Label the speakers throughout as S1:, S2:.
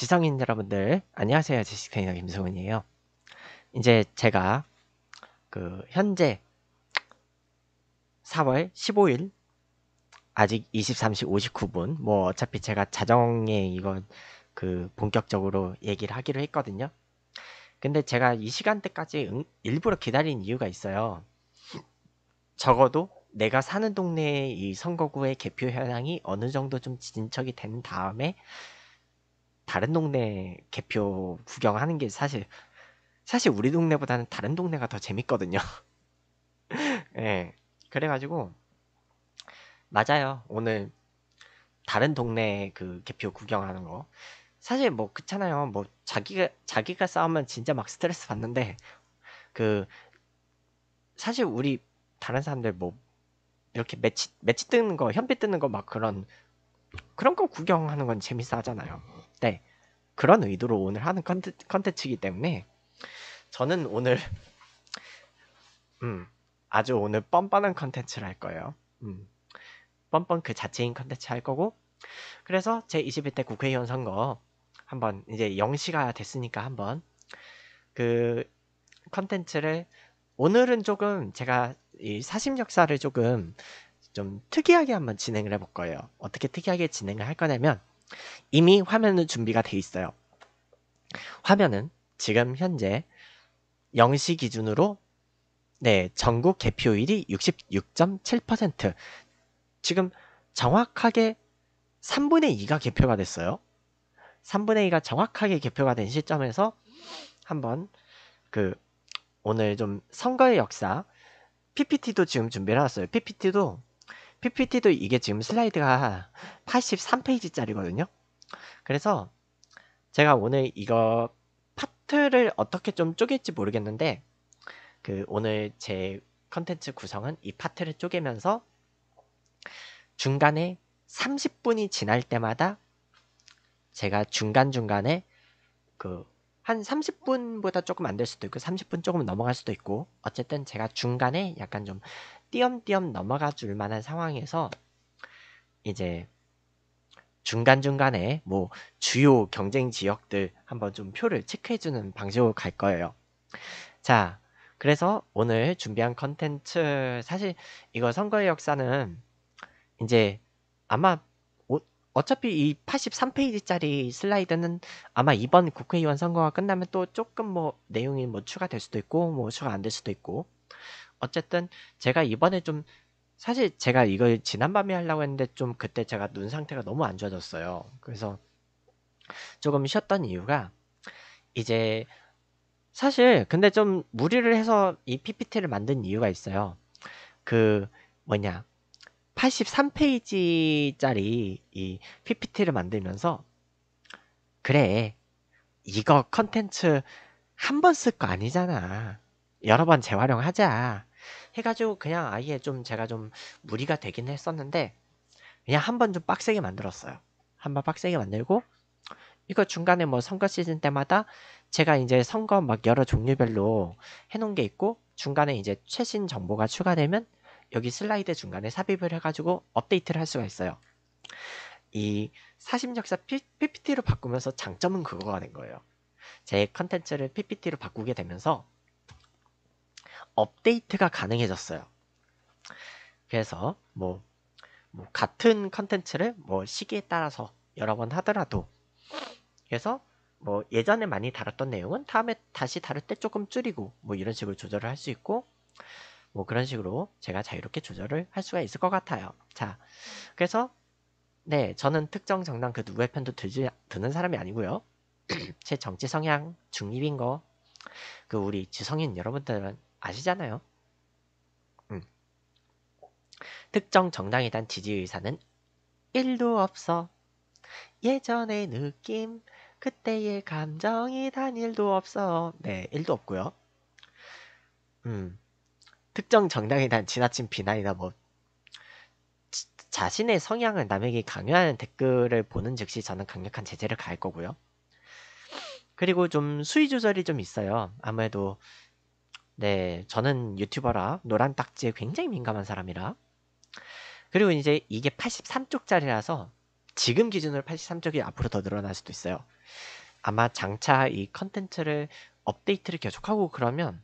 S1: 지성인 여러분들 안녕하세요 지식테이너 김성훈이에요 이제 제가 그 현재 4월 15일 아직 23시 59분 뭐 어차피 제가 자정에 이건 그 본격적으로 얘기를 하기로 했거든요 근데 제가 이 시간대까지 응, 일부러 기다린 이유가 있어요 적어도 내가 사는 동네의 이 선거구의 개표 현황이 어느 정도 좀 진척이 된 다음에 다른 동네 개표 구경하는 게 사실 사실 우리 동네보다는 다른 동네가 더 재밌거든요. 예. 네, 그래가지고 맞아요. 오늘 다른 동네 그 개표 구경하는 거 사실 뭐 그렇잖아요. 뭐 자기가 자기가 싸우면 진짜 막 스트레스 받는데 그 사실 우리 다른 사람들 뭐 이렇게 매치 매치 뜨는 거현피 뜨는 거 막 그런 그런 거 구경하는 건 재밌어 하잖아요. 네. 그런 의도로 오늘 하는 컨텐츠, 컨텐츠이기 때문에 저는 오늘 음, 아주 오늘 뻔뻔한 컨텐츠를 할 거예요. 음, 뻔뻔 그 자체인 컨텐츠 할 거고 그래서 제 21대 국회의원 선거 한번 이제 0시가 됐으니까 한번 그 컨텐츠를 오늘은 조금 제가 이 사심 역사를 조금 좀 특이하게 한번 진행을 해볼 거예요. 어떻게 특이하게 진행을 할 거냐면 이미 화면은 준비가 돼 있어요. 화면은 지금 현재 0시 기준으로 네, 전국 개표율이 66.7% 지금 정확하게 3분의 2가 개표가 됐어요. 3분의 2가 정확하게 개표가 된 시점에서 한번 그 오늘 좀 선거의 역사 PPT도 지금 준비를 해놨어요. PPT도 PPT도 이게 지금 슬라이드가 83페이지짜리거든요. 그래서 제가 오늘 이거 파트를 어떻게 좀 쪼갤지 모르겠는데 그 오늘 제 컨텐츠 구성은 이 파트를 쪼개면서 중간에 30분이 지날 때마다 제가 중간중간에 그 한 30분보다 조금 안 될 수도 있고 30분 조금 넘어갈 수도 있고 어쨌든 제가 중간에 약간 좀 띄엄띄엄 넘어가 줄 만한 상황에서 이제 중간중간에 뭐 주요 경쟁 지역들 한번 좀 표를 체크해주는 방식으로 갈 거예요. 자, 그래서 오늘 준비한 컨텐츠 사실 이거 선거의 역사는 이제 아마 어차피 이 83페이지짜리 슬라이드는 아마 이번 국회의원 선거가 끝나면 또 조금 뭐 내용이 뭐 추가될 수도 있고 뭐 추가 안 될 수도 있고 어쨌든 제가 이번에 좀 사실 제가 이걸 지난밤에 하려고 했는데 좀 그때 제가 눈 상태가 너무 안 좋아졌어요. 그래서 조금 쉬었던 이유가 이제 사실 근데 좀 무리를 해서 이 PPT를 만든 이유가 있어요. 그 뭐냐 83페이지짜리 이 PPT를 만들면서 그래 이거 컨텐츠 한 번 쓸 거 아니잖아. 여러 번 재활용하자. 해가지고 그냥 아예 좀 제가 좀 무리가 되긴 했었는데 그냥 한 번 좀 빡세게 만들었어요. 한 번 빡세게 만들고 이거 중간에 뭐 선거 시즌 때마다 제가 이제 선거 막 여러 종류별로 해놓은 게 있고 중간에 이제 최신 정보가 추가되면 여기 슬라이드 중간에 삽입을 해가지고 업데이트를 할 수가 있어요. 이 사심역사 PPT로 바꾸면서 장점은 그거가 된 거예요. 제 컨텐츠를 PPT로 바꾸게 되면서 업데이트가 가능해졌어요. 그래서 뭐, 뭐 같은 컨텐츠를 뭐 시기에 따라서 여러 번 하더라도 그래서 뭐 예전에 많이 다뤘던 내용은 다음에 다시 다룰 때 조금 줄이고 뭐 이런 식으로 조절을 할 수 있고 뭐 그런 식으로 제가 자유롭게 조절을 할 수가 있을 것 같아요. 자, 그래서 네, 저는 특정 정당 그 누구의 편도 들지, 드는 사람이 아니고요. 제 정치 성향 중립인 거, 그 우리 지성인 여러분들은 아시잖아요. 음. 특정 정당에 대한 지지 의사는 1도 없어. 예전의 느낌, 그때의 감정이 단 1도 없어. 네, 1도 없고요. 음. 특정 정당에 대한 지나친 비난이나 뭐 지, 자신의 성향을 남에게 강요하는 댓글을 보는 즉시 저는 강력한 제재를 가할 거고요. 그리고 좀 수위 조절이 좀 있어요. 아무래도 네, 저는 유튜버라 노란 딱지에 굉장히 민감한 사람이라. 그리고 이제 이게 83쪽짜리라서 지금 기준으로 83쪽이 앞으로 더 늘어날 수도 있어요. 아마 장차 이 컨텐츠를 업데이트를 계속하고 그러면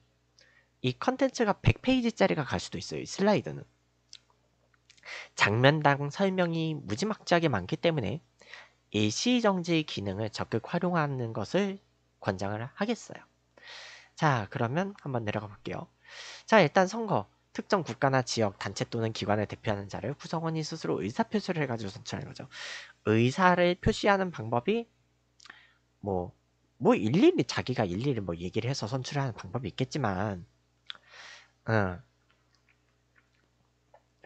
S1: 이 컨텐츠가 100페이지짜리가 갈 수도 있어요. 슬라이드는. 장면당 설명이 무지막지하게 많기 때문에 이시정지 기능을 적극 활용하는 것을 권장을 하겠어요. 자, 그러면 한번 내려가 볼게요. 자, 일단 선거. 특정 국가나 지역, 단체 또는 기관을 대표하는 자를 구성원이 스스로 의사표시를 해가지고 선출하는 거죠. 의사를 표시하는 방법이 뭐, 뭐 일일이 자기가 일일이 뭐 얘기를 해서 선출하는 방법이 있겠지만, 어,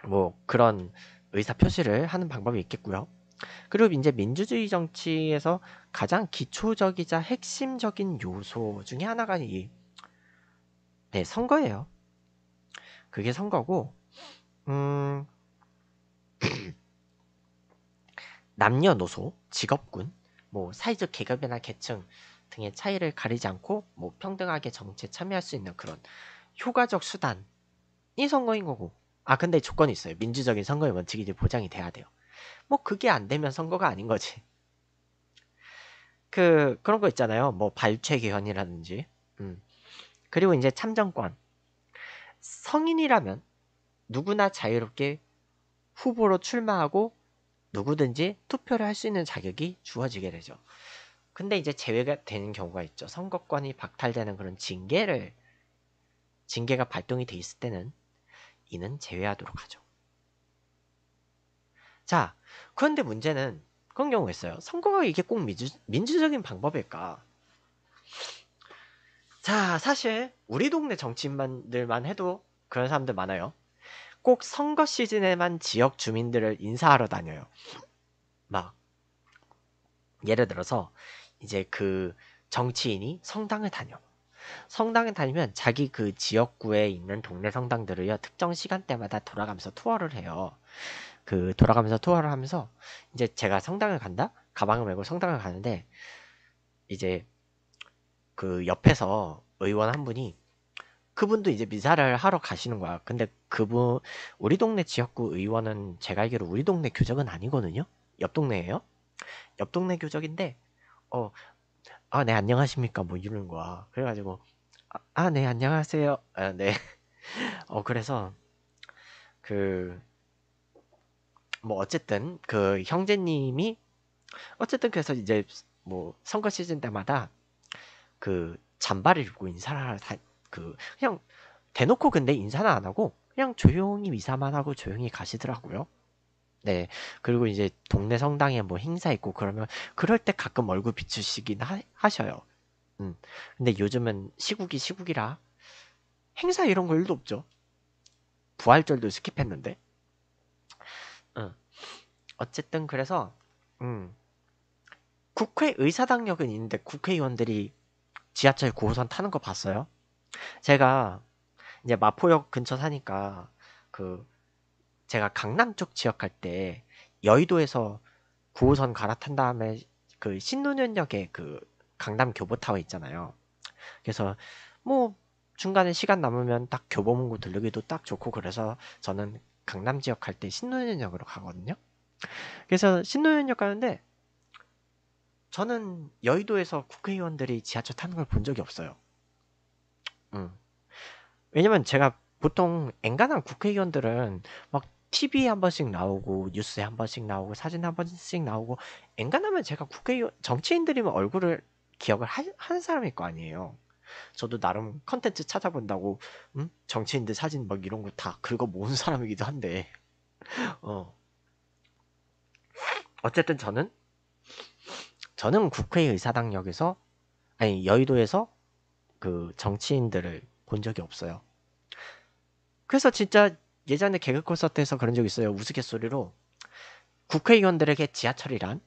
S1: 뭐 그런 의사표시를 하는 방법이 있겠고요. 그리고 이제 민주주의 정치에서 가장 기초적이자 핵심적인 요소 중에 하나가 이 네, 선거예요. 그게 선거고, 음, 남녀노소, 직업군, 뭐 사회적 계급이나 계층 등의 차이를 가리지 않고 뭐 평등하게 정치에 참여할 수 있는 그런 효과적 수단이 선거인 거고. 아 근데 조건이 있어요. 민주적인 선거의 원칙이 보장이 돼야 돼요. 뭐 그게 안 되면 선거가 아닌 거지. 그 그런 거 있잖아요. 뭐 발췌 개헌이라든지. 음. 그리고 이제 참정권. 성인이라면 누구나 자유롭게 후보로 출마하고 누구든지 투표를 할 수 있는 자격이 주어지게 되죠. 근데 이제 제외가 되는 경우가 있죠. 선거권이 박탈되는 그런 징계를 징계가 발동이 돼 있을 때는 이는 제외하도록 하죠. 자, 그런데 문제는 그런 경우가 있어요. 선거가 이게 꼭 민주, 민주적인 방법일까? 자, 사실 우리 동네 정치인들만 해도 그런 사람들 많아요. 꼭 선거 시즌에만 지역 주민들을 인사하러 다녀요. 막 예를 들어서 이제 그 정치인이 성당을 다녀. 성당에 다니면 자기 그 지역구에 있는 동네 성당들을요 특정 시간대마다 돌아가면서 투어를 해요. 그 돌아가면서 투어를 하면서 이제 제가 성당을 간다 가방을 메고 성당을 가는데 이제 그 옆에서 의원 한 분이 그분도 이제 미사를 하러 가시는 거야. 근데 그분 우리 동네 지역구 의원은 제가 알기로 우리 동네 교적은 아니거든요. 옆 동네예요. 옆 동네 교적인데 어아네 안녕하십니까 뭐 이러는 거야. 그래가지고 아 네 안녕하세요. 아 네. 어 그래서 그 뭐 어쨌든 그 형제님이 어쨌든 그래서 이제 뭐 선거 시즌 때마다 그 잠바를 입고 인사를 다, 그 그냥 대놓고 근데 인사는 안 하고 그냥 조용히 미사만 하고 조용히 가시더라고요. 네. 그리고 이제 동네 성당에 뭐 행사 있고 그러면 그럴 때 가끔 얼굴 비추시긴 하, 셔요 음. 근데 요즘은 시국이 시국이라 행사 이런 거 일도 없죠. 부활절도 스킵했는데. 어쨌든 그래서 음. 국회 의사당역은 있는데 국회의원들이 지하철 9호선 타는 거 봤어요? 제가 이제 마포역 근처 사니까 그 제가 강남 쪽 지역 갈 때 여의도에서 9호선 갈아탄 다음에 그 신논현역에 그 강남 교보타워 있잖아요. 그래서 뭐 중간에 시간 남으면 딱 교보문고 들르기도 딱 좋고 그래서 저는 강남 지역 갈 때 신논현역으로 가거든요. 그래서 신논현역 가는데 저는 여의도에서 국회의원들이 지하철 타는 걸 본 적이 없어요. 음. 왜냐면 제가 보통 앵간한 국회의원들은 막 TV에 한 번씩 나오고 뉴스에 한 번씩 나오고 사진 한 번씩 나오고 앵간하면 제가 국회의원 정치인들이면 얼굴을 기억을 하, 하는 사람일 거 아니에요. 저도 나름 컨텐츠 찾아본다고 음? 정치인들 사진 막 이런 거 다 긁어 모은 사람이기도 한데 어 어쨌든 저는 저는 국회의사당역에서 아니 여의도에서 그 정치인들을 본 적이 없어요. 그래서 진짜 예전에 개그 콘서트에서 그런 적 있어요. 우스갯소리로 국회의원들에게 지하철이란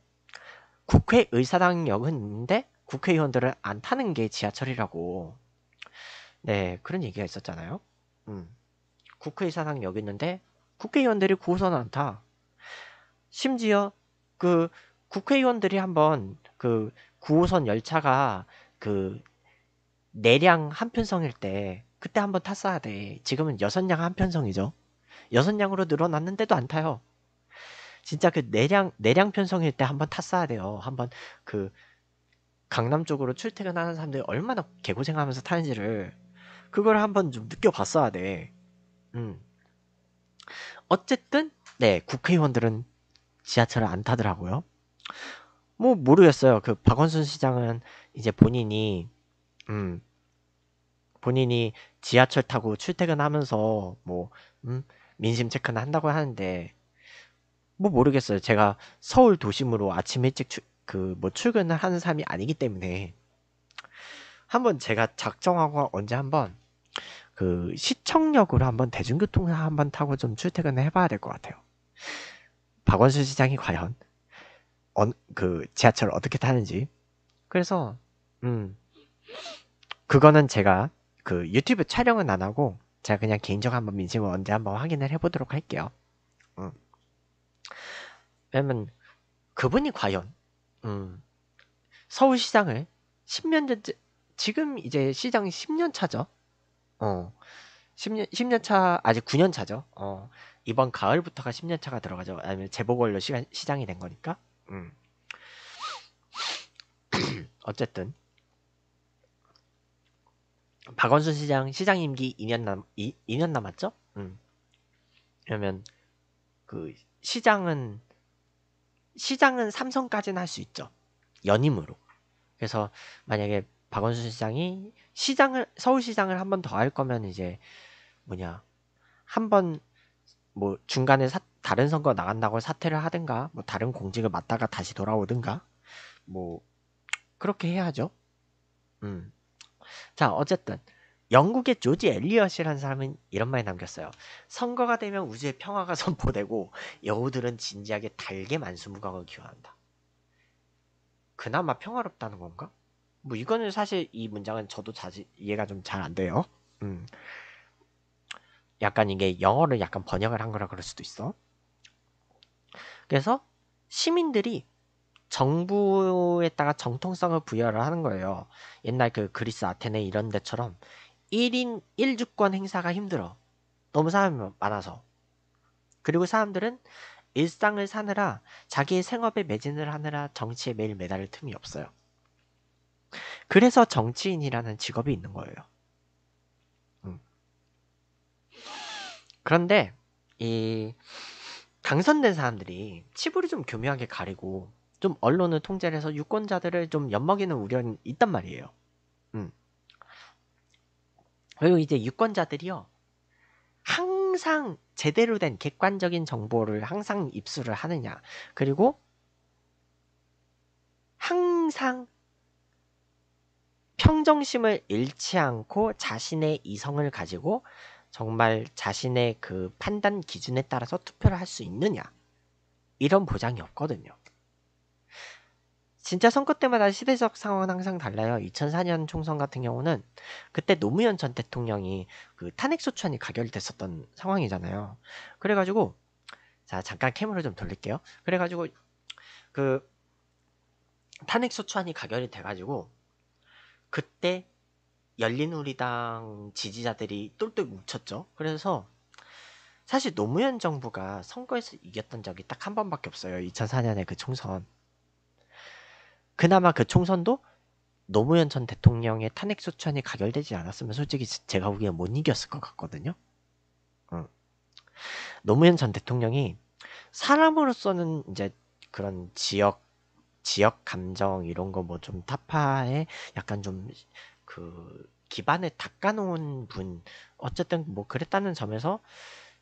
S1: 국회의사당역은 있는데 국회의원들을 안 타는 게 지하철이라고 네 그런 얘기가 있었잖아요. 음. 국회의사당역 있는데 국회의원들이 고호선안 타. 심지어 그 국회의원들이 한번 그 9호선 열차가 그 내량 한편성일 때 그때 한번 탔어야 돼. 지금은 여섯량 한편성이죠. 여섯량으로 늘어났는데도 안 타요. 진짜 그 내량 내량 편성일 때 한번 탔어야 돼요. 한번 그 강남 쪽으로 출퇴근하는 사람들이 얼마나 개고생하면서 타는지를 그걸 한번 좀 느껴봤어야 돼. 음. 어쨌든 네 국회의원들은 지하철을 안 타더라고요. 뭐 모르겠어요. 그 박원순 시장은 이제 본인이 음 본인이 지하철 타고 출퇴근하면서 뭐 음, 민심 체크는 한다고 하는데 뭐 모르겠어요. 제가 서울 도심으로 아침 일찍 그 뭐 출근을 하는 사람이 아니기 때문에 한번 제가 작정하고 언제 한번 그 시청역으로 한번 대중교통을 한번 타고 좀 출퇴근을 해봐야 될 것 같아요. 박원순 시장이 과연 어, 그 지하철 을 어떻게 타는지. 그래서 음 그거는 제가 그 유튜브 촬영은 안 하고 제가 그냥 개인적 으로 한번 민심을 언제 한번 확인을 해보도록 할게요. 음. 왜냐면 그분이 과연 음, 서울시장을 10년 전째 지금 이제 시장 10년 차죠. 어. 10년 10년 차 아직 9년 차죠. 어. 이번 가을부터가 10년 차가 들어가죠. 아니면 재보궐로 시간, 시장이 된 거니까. 음. 어쨌든 박원순 시장 시장 임기 2년 남 2, 2년 남았죠? 음. 그러면 그 시장은 시장은 삼성까지는 할 수 있죠. 연임으로. 그래서 만약에 박원순 시장이 시장을 서울시장을 한 번 더 할 거면 이제 뭐냐 한 번 뭐 중간에 사, 다른 선거 나간다고 사퇴를 하든가 뭐 다른 공직을 맡다가 다시 돌아오든가 뭐 그렇게 해야죠. 음. 자 어쨌든 영국의 조지 엘리엇이라는 사람은 이런 말 남겼어요. 선거가 되면 우주의 평화가 선포되고 여우들은 진지하게 달게 만수무강을 기원한다. 그나마 평화롭다는 건가? 뭐 이거는 사실 이 문장은 저도 자지, 이해가 좀 잘 안 돼요. 음. 약간 이게 영어를 약간 번역을 한 거라 그럴 수도 있어. 그래서 시민들이 정부에다가 정통성을 부여를 하는 거예요. 옛날 그 그리스 아테네 이런 데처럼 1인 1주권 행사가 힘들어. 너무 사람이 많아서. 그리고 사람들은 일상을 사느라 자기의 생업에 매진을 하느라 정치에 매일 매달을 틈이 없어요. 그래서 정치인이라는 직업이 있는 거예요. 음. 그런데 이 당선된 사람들이 치부를 좀 교묘하게 가리고 좀 언론을 통제를 해서 유권자들을 좀 엿먹이는 우려는 있단 말이에요. 음. 그리고 이제 유권자들이요. 항상 제대로 된 객관적인 정보를 항상 입수를 하느냐. 그리고 항상 평정심을 잃지 않고 자신의 이성을 가지고 정말 자신의 그 판단 기준에 따라서 투표를 할 수 있느냐 이런 보장이 없거든요. 진짜 선거 때마다 시대적 상황은 항상 달라요. 2004년 총선 같은 경우는 그때 노무현 전 대통령이 그 탄핵소추안이 가결됐었던 상황이잖아요. 그래가지고 자 잠깐 캠으로 좀 돌릴게요. 그래가지고 그 탄핵소추안이 가결이 돼가지고 그때 열린우리당 지지자들이 똘똘 뭉쳤죠. 그래서 사실 노무현 정부가 선거에서 이겼던 적이 딱 한 번밖에 없어요. 2004년에 그 총선. 그나마 그 총선도 노무현 전 대통령의 탄핵 소추안이 가결되지 않았으면 솔직히 제가 보기엔 못 이겼을 것 같거든요. 노무현 전 대통령이 사람으로서는 이제 그런 지역 지역 감정 이런 거 뭐 좀 타파에 약간 좀그 기반을 닦아놓은 분 어쨌든 뭐 그랬다는 점에서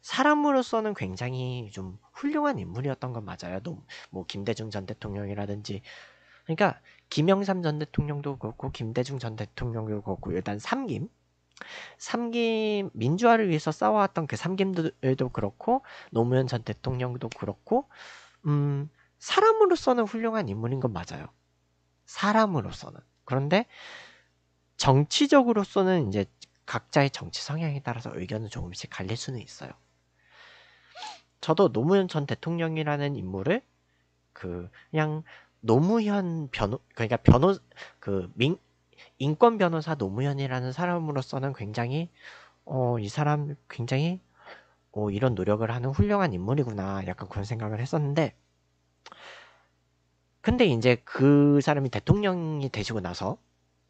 S1: 사람으로서는 굉장히 좀 훌륭한 인물이었던 건 맞아요. 뭐 김대중 전 대통령이라든지 그러니까 김영삼 전 대통령도 그렇고 김대중 전 대통령도 그렇고 일단 삼김 삼김 민주화를 위해서 싸워왔던 그 삼김들도 그렇고 노무현 전 대통령도 그렇고 음 사람으로서는 훌륭한 인물인 건 맞아요. 사람으로서는 그런데 정치적으로서는 이제 각자의 정치 성향에 따라서 의견을 조금씩 갈릴 수는 있어요. 저도 노무현 전 대통령이라는 인물을 그 그냥 노무현 변호 그러니까 변호 그 민, 인권 변호사 노무현이라는 사람으로서는 굉장히 어 이 사람 굉장히 어 이런 노력을 하는 훌륭한 인물이구나 약간 그런 생각을 했었는데 근데 이제 그 사람이 대통령이 되시고 나서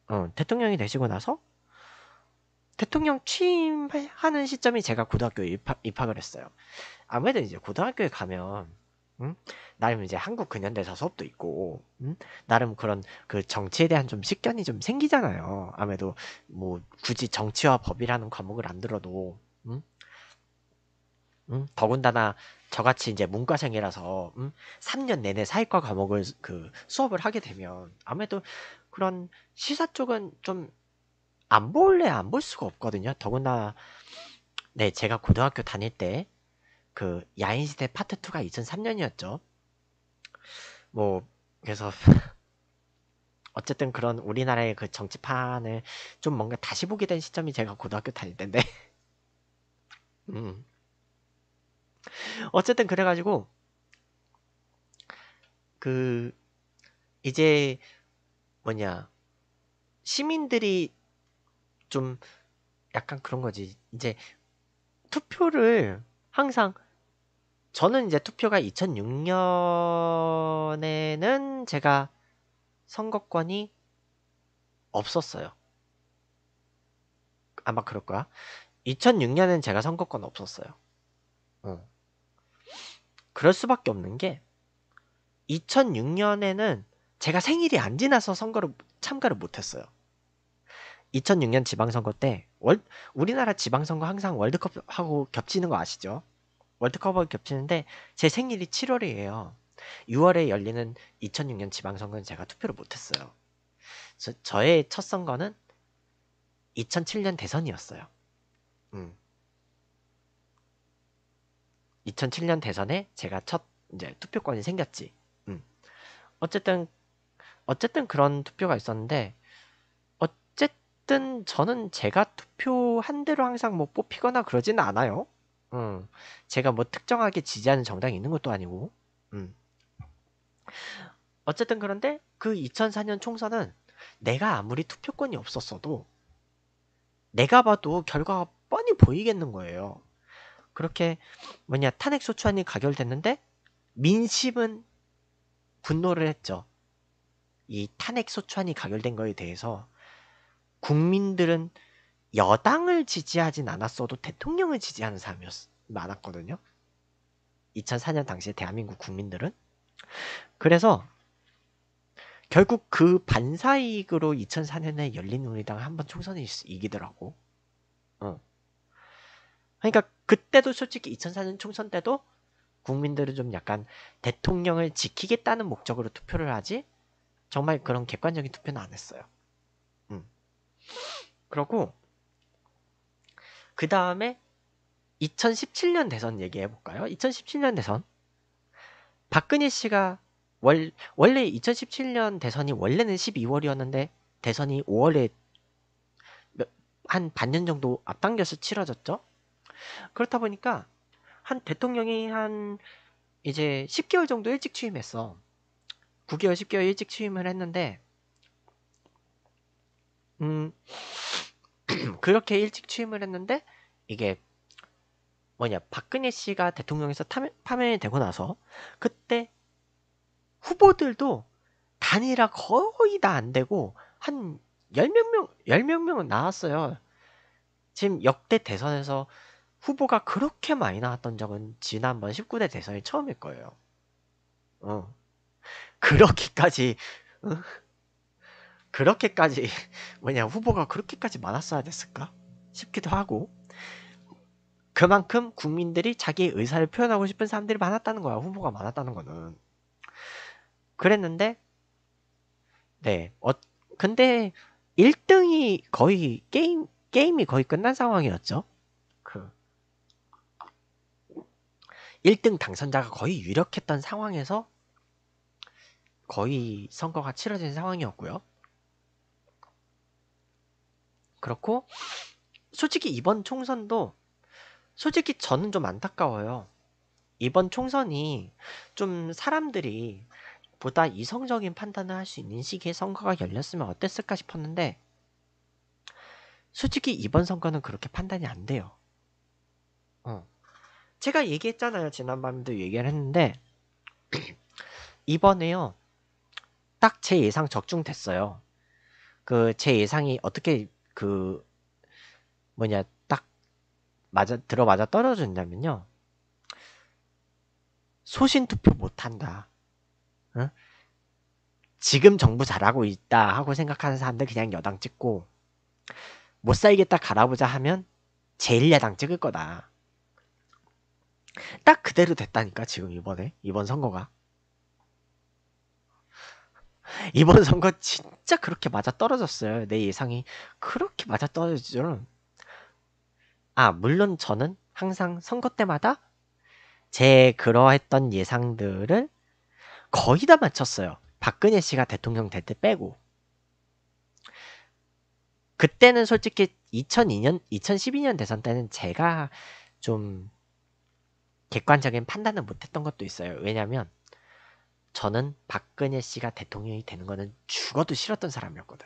S1: 어, 대통령이 되시고 나서 대통령 취임하는 시점이 제가 고등학교 입학, 입학을 했어요. 아무래도 이제 고등학교에 가면 음? 나름 이제 한국 근현대사 수업도 있고 음? 나름 그런 그 정치에 대한 좀 식견이 좀 생기잖아요. 아무래도 뭐 굳이 정치와 법이라는 과목을 안 들어도 음? 음? 더군다나 저같이 이제 문과생이라서 3년 음? 내내 사회과 과목을 그 수업을 하게 되면 아무래도 그런 시사 쪽은 좀 안 볼래 안 볼 수가 없거든요. 더구나 네 제가 고등학교 다닐 때 그 야인시대 파트 2가 2003년이었죠. 뭐 그래서 어쨌든 그런 우리나라의 그 정치판을 좀 뭔가 다시 보게 된 시점이 제가 고등학교 다닐 때인데 음 어쨌든 그래가지고 그 이제 뭐냐 시민들이 좀 약간 그런 거지 이제 투표를 항상 저는 이제 투표가 2006년에는 제가 선거권이 없었어요. 아마 그럴 거야. 2006년엔 제가 선거권 없었어요. 어. 그럴 수밖에 없는 게 2006년에는 제가 생일이 안 지나서 선거를 참가를 못했어요. 2006년 지방선거 때 월, 우리나라 지방선거 항상 월드컵하고 겹치는 거 아시죠? 월드컵하고 겹치는데 제 생일이 7월이에요. 6월에 열리는 2006년 지방선거는 제가 투표를 못했어요. 저, 저의 첫 선거는 2007년 대선이었어요. 음. 2007년 대선에 제가 첫 이제 투표권이 생겼지. 음. 어쨌든 어쨌든 그런 투표가 있었는데 어쨌든 저는 제가 투표한 대로 항상 뭐 뽑히거나 그러지는 않아요. 음, 제가 뭐 특정하게 지지하는 정당이 있는 것도 아니고. 음. 어쨌든 그런데 그 2004년 총선은 내가 아무리 투표권이 없었어도 내가 봐도 결과가 뻔히 보이겠는 거예요. 그렇게 뭐냐 탄핵소추안이 가결됐는데 민심은 분노를 했죠. 이 탄핵 소추안이 가결된 거에 대해서 국민들은 여당을 지지하진 않았어도 대통령을 지지하는 사람이었 많았거든요. 2004년 당시에 대한민국 국민들은 그래서 결국 그반사익으로 2004년에 열린우리당 한 번 총선에 이기더라고. 어. 그러니까 그때도 솔직히 2004년 총선 때도 국민들은 좀 약간 대통령을 지키겠다는 목적으로 투표를 하지 정말 그런 객관적인 투표는 안 했어요. 음. 그러고 그 다음에 2017년 대선 얘기해 볼까요? 2017년 대선 박근혜 씨가 월, 원래 2017년 대선이 원래는 12월이었는데 대선이 5월에 한 반년 정도 앞당겨서 치러졌죠. 그렇다 보니까 한 대통령이 한 이제 10개월 정도 일찍 취임했어. 9개월 10개월 일찍 취임을 했는데 음 그렇게 일찍 취임을 했는데 이게 뭐냐 박근혜 씨가 대통령에서 탐, 파면이 되고 나서 그때 후보들도 단일화 거의 다 안 되고 한1 0 명, 열몇 명은 나왔어요. 지금 역대 대선에서 후보가 그렇게 많이 나왔던 적은 지난번 19대 대선이 처음일 거예요. 어. 그렇게까지 그렇게까지 뭐냐 후보가 그렇게까지 많았어야 됐을까 싶기도 하고 그만큼 국민들이 자기의 의사를 표현하고 싶은 사람들이 많았다는 거야 후보가 많았다는 거는 그랬는데 네 어, 근데 1등이 거의 게임 게임이 거의 끝난 상황이었죠 그 1등 당선자가 거의 유력했던 상황에서 거의 선거가 치러진 상황이었고요. 그렇고 솔직히 이번 총선도 솔직히 저는 좀 안타까워요. 이번 총선이 좀 사람들이 보다 이성적인 판단을 할 수 있는 시기에 선거가 열렸으면 어땠을까 싶었는데 솔직히 이번 선거는 그렇게 판단이 안 돼요. 어. 제가 얘기했잖아요. 지난밤에도 얘기를 했는데 이번에요. 딱제 예상 적중됐어요. 그 제 예상이 어떻게 그 뭐냐 딱 맞아 들어맞아 떨어진다면요. 소신 투표 못한다. 응? 지금 정부 잘하고 있다 하고 생각하는 사람들 그냥 여당 찍고 못 살겠다 갈아보자 하면 제일야당 찍을 거다. 딱 그대로 됐다니까 지금 이번에 이번 선거가. 이번 선거 진짜 그렇게 맞아 떨어졌어요. 내 예상이 그렇게 맞아 떨어지죠. 아, 물론 저는 항상 선거 때마다 제 그러했던 예상들을 거의 다 맞췄어요. 박근혜 씨가 대통령 될 때 빼고. 그때는 솔직히 2002년, 2012년 대선 때는 제가 좀 객관적인 판단을 못했던 것도 있어요. 왜냐면 저는 박근혜 씨가 대통령이 되는 거는 죽어도 싫었던 사람이었거든.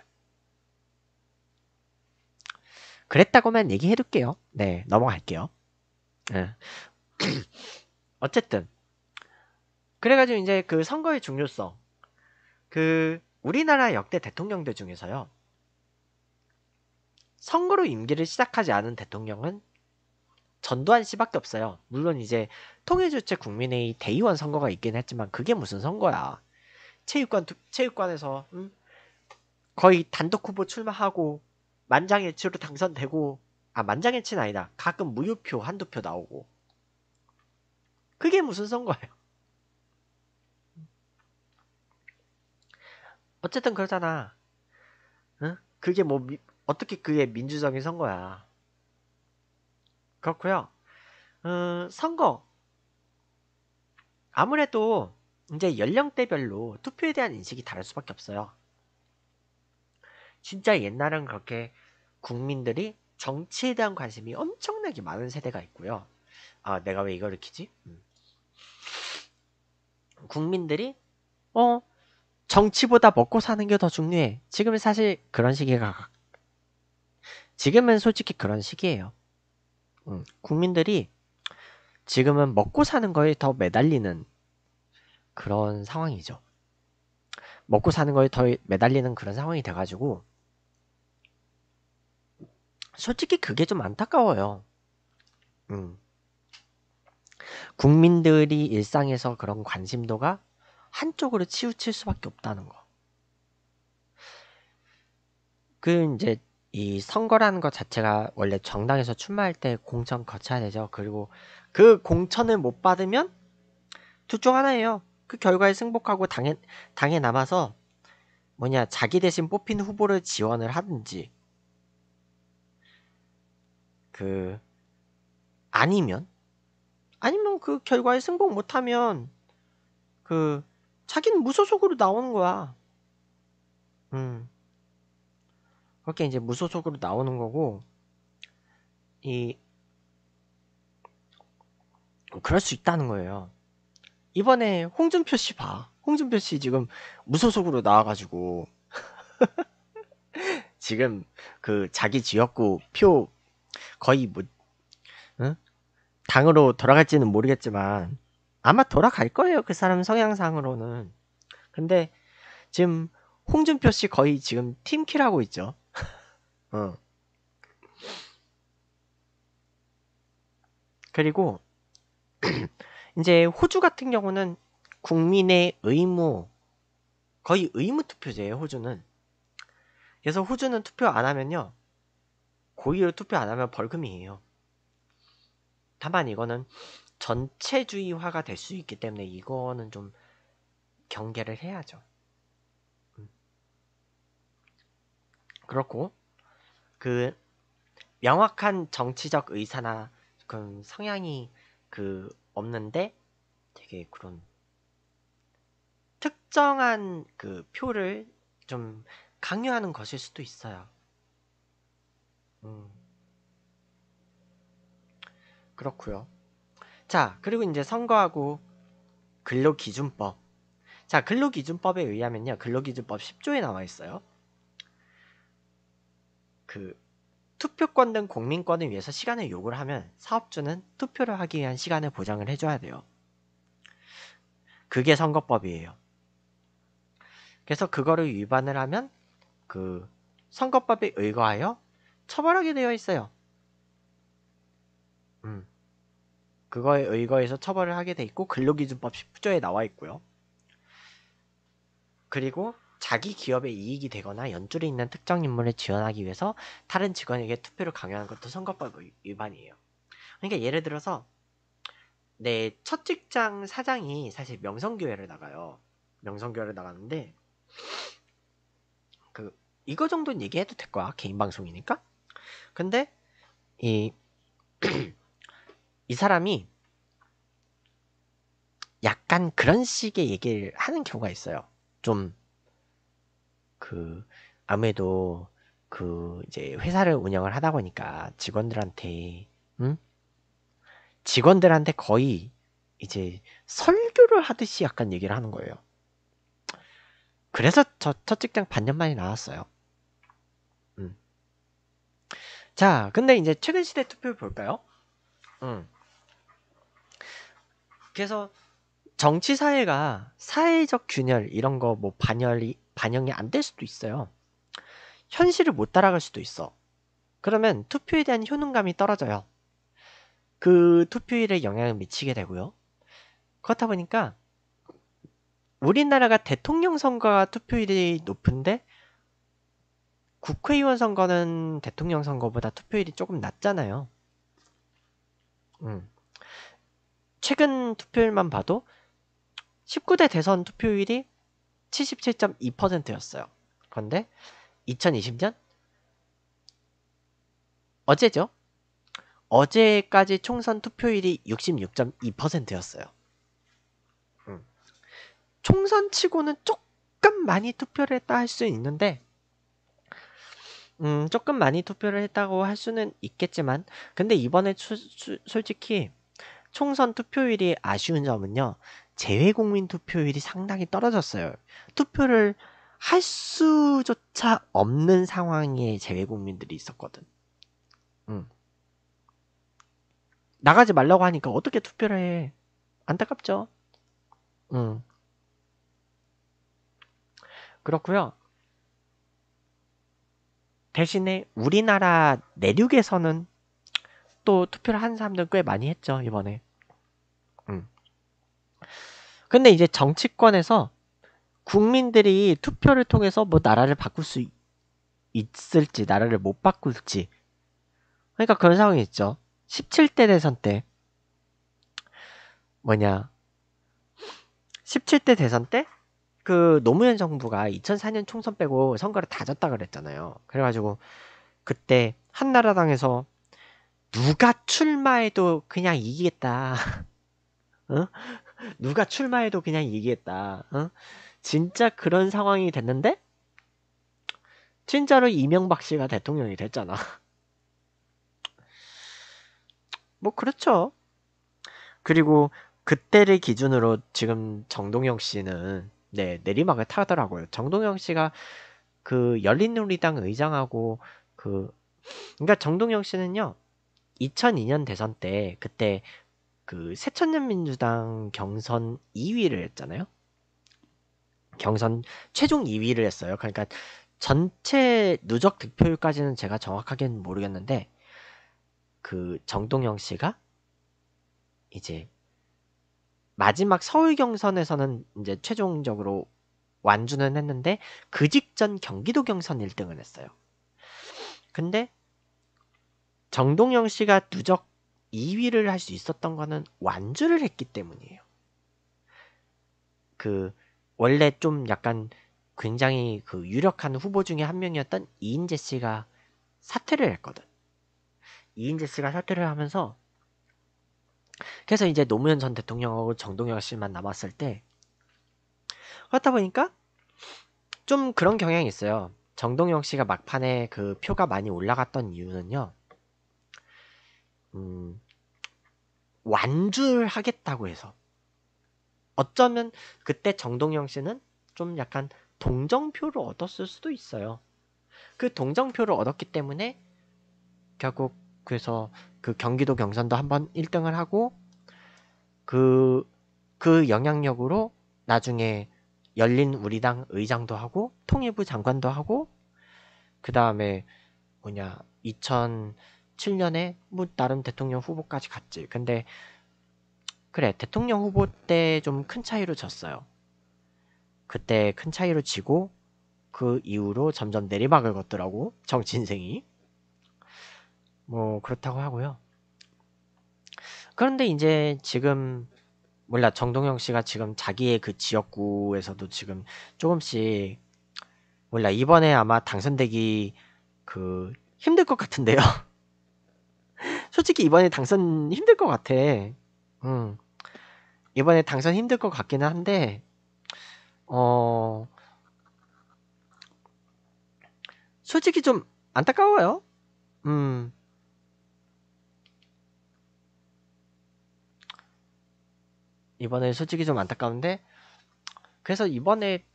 S1: 그랬다고만 얘기해둘게요. 네, 넘어갈게요. 네. 어쨌든 그래가지고 이제 그 선거의 중요성 그 우리나라 역대 대통령들 중에서요 선거로 임기를 시작하지 않은 대통령은 전두환 씨밖에 없어요. 물론 이제 통일주체 국민의 대의원 선거가 있긴 했지만 그게 무슨 선거야. 체육관 체육관에서 음? 거의 단독 후보 출마하고 만장일치로 당선되고 아 만장일치는 아니다. 가끔 무효표 한두 표 나오고 그게 무슨 선거예요. 어쨌든 그러잖아. 응? 그게 뭐 미, 어떻게 그게 민주적인 선거야. 그렇고요. 음, 선거 아무래도 이제 연령대별로 투표에 대한 인식이 다를 수밖에 없어요. 진짜 옛날은 그렇게 국민들이 정치에 대한 관심이 엄청나게 많은 세대가 있고요. 아, 내가 왜 이걸 익히지? 음. 국민들이 어 정치보다 먹고 사는 게 더 중요해. 지금은 사실 그런 시기가 지금은 솔직히 그런 시기예요. 음. 국민들이 지금은 먹고 사는 거에 더 매달리는 그런 상황이죠. 먹고 사는 거에 더 매달리는 그런 상황이 돼가지고 솔직히 그게 좀 안타까워요. 음. 국민들이 일상에서 그런 관심도가 한쪽으로 치우칠 수밖에 없다는 거. 그 이제 이 선거라는 것 자체가 원래 정당에서 출마할 때 공천 거쳐야 되죠. 그리고 그 공천을 못 받으면 둘 중 하나예요. 그 결과에 승복하고 당에, 당에 남아서 뭐냐 자기 대신 뽑힌 후보를 지원을 하든지 그 아니면 아니면 뭐 그 결과에 승복 못하면 그 자기는 무소속으로 나오는 거야. 음. 그렇게 이제 무소속으로 나오는 거고 이 그럴 수 있다는 거예요. 이번에 홍준표 씨 봐. 홍준표 씨 지금 무소속으로 나와가지고 지금 그 자기 지역구 표 거의 뭐 당으로 돌아갈지는 모르겠지만 아마 돌아갈 거예요. 그 사람 성향상으로는. 근데 지금 홍준표 씨 거의 지금 팀킬하고 있죠. 어. 그리고 이제 호주 같은 경우는 국민의 의무 거의 의무 투표제예요 호주는 그래서 호주는 투표 안 하면요 고의로 투표 안 하면 벌금이에요 다만 이거는 전체주의화가 될 수 있기 때문에 이거는 좀 경계를 해야죠 음. 그렇고 그 명확한 정치적 의사나 그 성향이 그 없는데 되게 그런 특정한 그 표를 좀 강요하는 것일 수도 있어요. 음. 그렇고요. 자, 그리고 이제 선거하고 근로기준법. 자, 근로기준법에 의하면요. 근로기준법 10조에 나와 있어요. 그 투표권 등 국민권을 위해서 시간을 요구를 하면 사업주는 투표를 하기 위한 시간을 보장을 해줘야 돼요. 그게 선거법이에요. 그래서 그거를 위반을 하면 그 선거법에 의거하여 처벌하게 되어 있어요. 음. 그거에 의거해서 처벌을 하게 돼 있고 근로기준법 10조에 나와 있고요. 그리고 자기 기업의 이익이 되거나 연줄이 있는 특정 인물을 지원하기 위해서 다른 직원에게 투표를 강요하는 것도 선거법 위반이에요. 그러니까 예를 들어서 내 첫 직장 사장이 사실 명성교회를 나가요. 명성교회를 나가는데 그 이거 정도는 얘기해도 될 거야 개인 방송이니까. 근데 이이 이 사람이 약간 그런 식의 얘기를 하는 경우가 있어요. 좀그 아무래도 그 이제 회사를 운영을 하다 보니까 직원들한테 응? 직원들한테 거의 이제 설교를 하듯이 약간 얘기를 하는 거예요. 그래서 저 첫 직장 반년 만에 나왔어요. 음. 자, 근데 이제 최근 시대 투표를 볼까요? 음. 그래서 정치 사회가 사회적 균열 이런 거 뭐 반열이 반영이 안 될 수도 있어요. 현실을 못 따라갈 수도 있어. 그러면 투표에 대한 효능감이 떨어져요. 그 투표율에 영향을 미치게 되고요. 그렇다 보니까 우리나라가 대통령 선거가 투표율이 높은데 국회의원 선거는 대통령 선거보다 투표율이 조금 낮잖아요. 음. 최근 투표율만 봐도 19대 대선 투표율이 77.2%였어요. 그런데 2020년 어제죠? 어제까지 총선 투표율이 66.2%였어요. 음. 총선 치고는 조금 많이 투표를 했다 할 수 있는데, 음, 조금 많이 투표를 했다고 할 수는 있겠지만, 근데 이번에 수, 수, 솔직히 총선 투표율이 아쉬운 점은요, 재외국민 투표율이 상당히 떨어졌어요. 투표를 할 수조차 없는 상황에 재외국민들이 있었거든. 응. 나가지 말라고 하니까 어떻게 투표를 해? 안타깝죠. 응. 그렇고요. 대신에 우리나라 내륙에서는 또 투표를 한 사람들 꽤 많이 했죠 이번에. 응. 근데 이제 정치권에서 국민들이 투표를 통해서 뭐 나라를 바꿀 수 있을지 나라를 못 바꿀지 그러니까 그런 상황이 있죠. 17대 대선 때 뭐냐 17대 대선 때 그 노무현 정부가 2004년 총선 빼고 선거를 다 졌다 그랬잖아요. 그래가지고 그때 한나라당에서 누가 출마해도 그냥 이기겠다. 어? 누가 출마해도 그냥 이기겠다. 어? 진짜 그런 상황이 됐는데 진짜로 이명박 씨가 대통령이 됐잖아. 뭐 그렇죠. 그리고 그때를 기준으로 지금 정동영 씨는 네 내리막을 타더라고요. 정동영 씨가 그 열린우리당 의장하고 그그니까 정동영 씨는요 2002년 대선 때 그때 그 새천년민주당 경선 2위를 했잖아요. 경선 최종 2위를 했어요. 그러니까 전체 누적 득표율까지는 제가 정확하게는 모르겠는데 그 정동영 씨가 이제 마지막 서울 경선에서는 이제 최종적으로 완주는 했는데 그 직전 경기도 경선 1등을 했어요. 근데 정동영 씨가 누적 2위를 할 수 있었던 거는 완주를 했기 때문이에요. 그 원래 좀 약간 굉장히 그 유력한 후보 중에 한 명이었던 이인재 씨가 사퇴를 했거든. 이인재 씨가 사퇴를 하면서 그래서 이제 노무현 전 대통령하고 정동영 씨만 남았을 때 그렇다 보니까 좀 그런 경향이 있어요. 정동영 씨가 막판에 그 표가 많이 올라갔던 이유는요. 음, 완주 하겠다고 해서 어쩌면 그때 정동영 씨는 좀 약간 동정표를 얻었을 수도 있어요. 그 동정표를 얻었기 때문에 결국 그래서 그 경기도 경선도 한번 1등을 하고 그, 그 영향력으로 나중에 열린 우리당 의장도 하고 통일부 장관도 하고 그 다음에 뭐냐 2000 2017년에 뭐 나름 대통령 후보까지 갔지. 근데 그래 대통령 후보 때 좀 큰 차이로 졌어요. 그때 큰 차이로 지고 그 이후로 점점 내리막을 걷더라고 정치 인생이. 뭐 그렇다고 하고요. 그런데 이제 지금 몰라 정동영 씨가 지금 자기의 그 지역구에서도 지금 조금씩 몰라 이번에 아마 당선되기 그 힘들 것 같은데요. 솔직히 이번에 당선 힘들 것 같아. 음. 이번에 당선 힘들 것 같기는 한데, 어, 솔직히 좀 안타까워요. 음. 이번에 솔직히 좀 안타까운데, 그래서 이번에,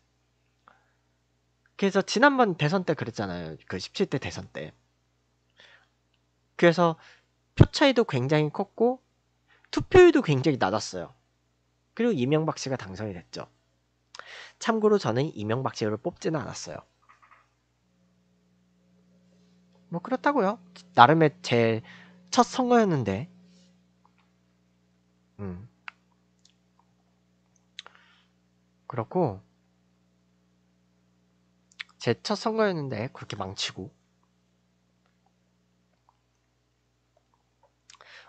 S1: 그래서 지난번 대선 때 그랬잖아요. 그 17대 대선 때. 그래서 표 차이도 굉장히 컸고 투표율도 굉장히 낮았어요. 그리고 이명박 씨가 당선이 됐죠. 참고로 저는 이명박 씨를 뽑지는 않았어요. 뭐 그렇다고요. 나름의 제 첫 선거였는데. 음. 그렇고 제 첫 선거였는데 그렇게 망치고